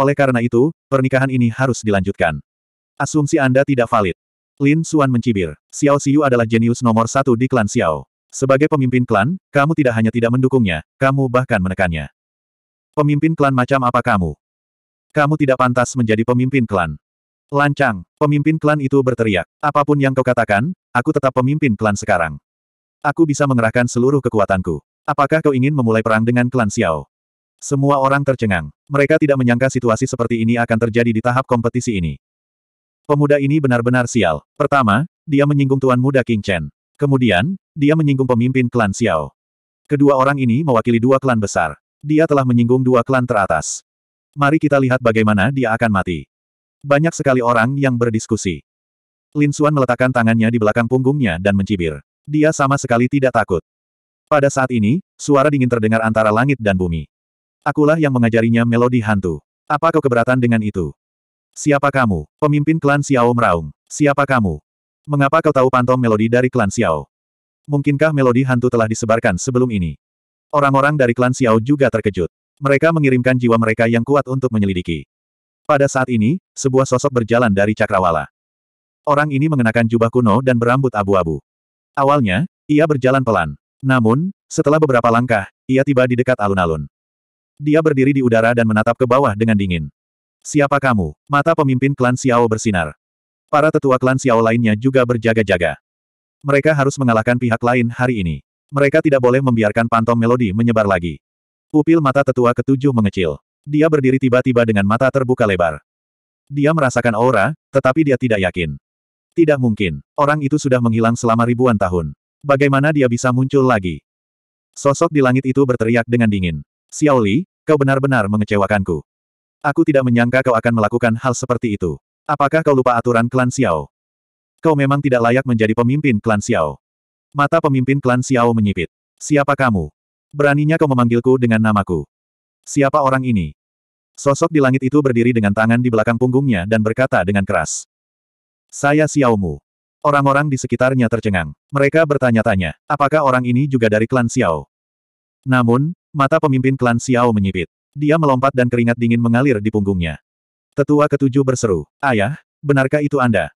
Oleh karena itu, pernikahan ini harus dilanjutkan. Asumsi Anda tidak valid. Lin Xuan mencibir. Xiao Xiu adalah jenius nomor satu di klan Xiao. Sebagai pemimpin klan, kamu tidak hanya tidak mendukungnya, kamu bahkan menekannya. Pemimpin klan macam apa kamu? Kamu tidak pantas menjadi pemimpin klan. Lancang, pemimpin klan itu berteriak. Apapun yang kau katakan, aku tetap pemimpin klan sekarang. Aku bisa mengerahkan seluruh kekuatanku. Apakah kau ingin memulai perang dengan klan Xiao? Semua orang tercengang. Mereka tidak menyangka situasi seperti ini akan terjadi di tahap kompetisi ini. Pemuda ini benar-benar sial. Pertama, dia menyinggung Tuan Muda King Chen. Kemudian, dia menyinggung pemimpin klan Xiao. Kedua orang ini mewakili dua klan besar. Dia telah menyinggung dua klan teratas. Mari kita lihat bagaimana dia akan mati. Banyak sekali orang yang berdiskusi. Lin Xuan meletakkan tangannya di belakang punggungnya dan mencibir. Dia sama sekali tidak takut. Pada saat ini, suara dingin terdengar antara langit dan bumi. Akulah yang mengajarinya melodi hantu. Apa kau keberatan dengan itu? Siapa kamu? Pemimpin klan Xiao meraung. Siapa kamu? Mengapa kau tahu pantom melodi dari klan Xiao? Mungkinkah melodi hantu telah disebarkan sebelum ini? Orang-orang dari klan Xiao juga terkejut. Mereka mengirimkan jiwa mereka yang kuat untuk menyelidiki. Pada saat ini, sebuah sosok berjalan dari cakrawala. Orang ini mengenakan jubah kuno dan berambut abu-abu. Awalnya, ia berjalan pelan. Namun, setelah beberapa langkah, ia tiba di dekat alun-alun. Dia berdiri di udara dan menatap ke bawah dengan dingin. Siapa kamu? Mata pemimpin klan Xiao bersinar. Para tetua klan Xiao lainnya juga berjaga-jaga. Mereka harus mengalahkan pihak lain hari ini. Mereka tidak boleh membiarkan pantom melodi menyebar lagi. Pupil mata tetua ketujuh mengecil. Dia berdiri tiba-tiba dengan mata terbuka lebar. Dia merasakan aura, tetapi dia tidak yakin. Tidak mungkin. Orang itu sudah menghilang selama ribuan tahun. Bagaimana dia bisa muncul lagi? Sosok di langit itu berteriak dengan dingin. Xiaoli, kau benar-benar mengecewakanku. Aku tidak menyangka kau akan melakukan hal seperti itu. Apakah kau lupa aturan klan Xiao? Kau memang tidak layak menjadi pemimpin klan Xiao. Mata pemimpin klan Xiao menyipit. Siapa kamu? Beraninya kau memanggilku dengan namaku. Siapa orang ini? Sosok di langit itu berdiri dengan tangan di belakang punggungnya dan berkata dengan keras. Saya Xiao Mu." Orang-orang di sekitarnya tercengang. Mereka bertanya-tanya, apakah orang ini juga dari klan Xiao? Namun, mata pemimpin klan Xiao menyipit. Dia melompat dan keringat dingin mengalir di punggungnya. Tetua ketujuh berseru, Ayah, benarkah itu Anda?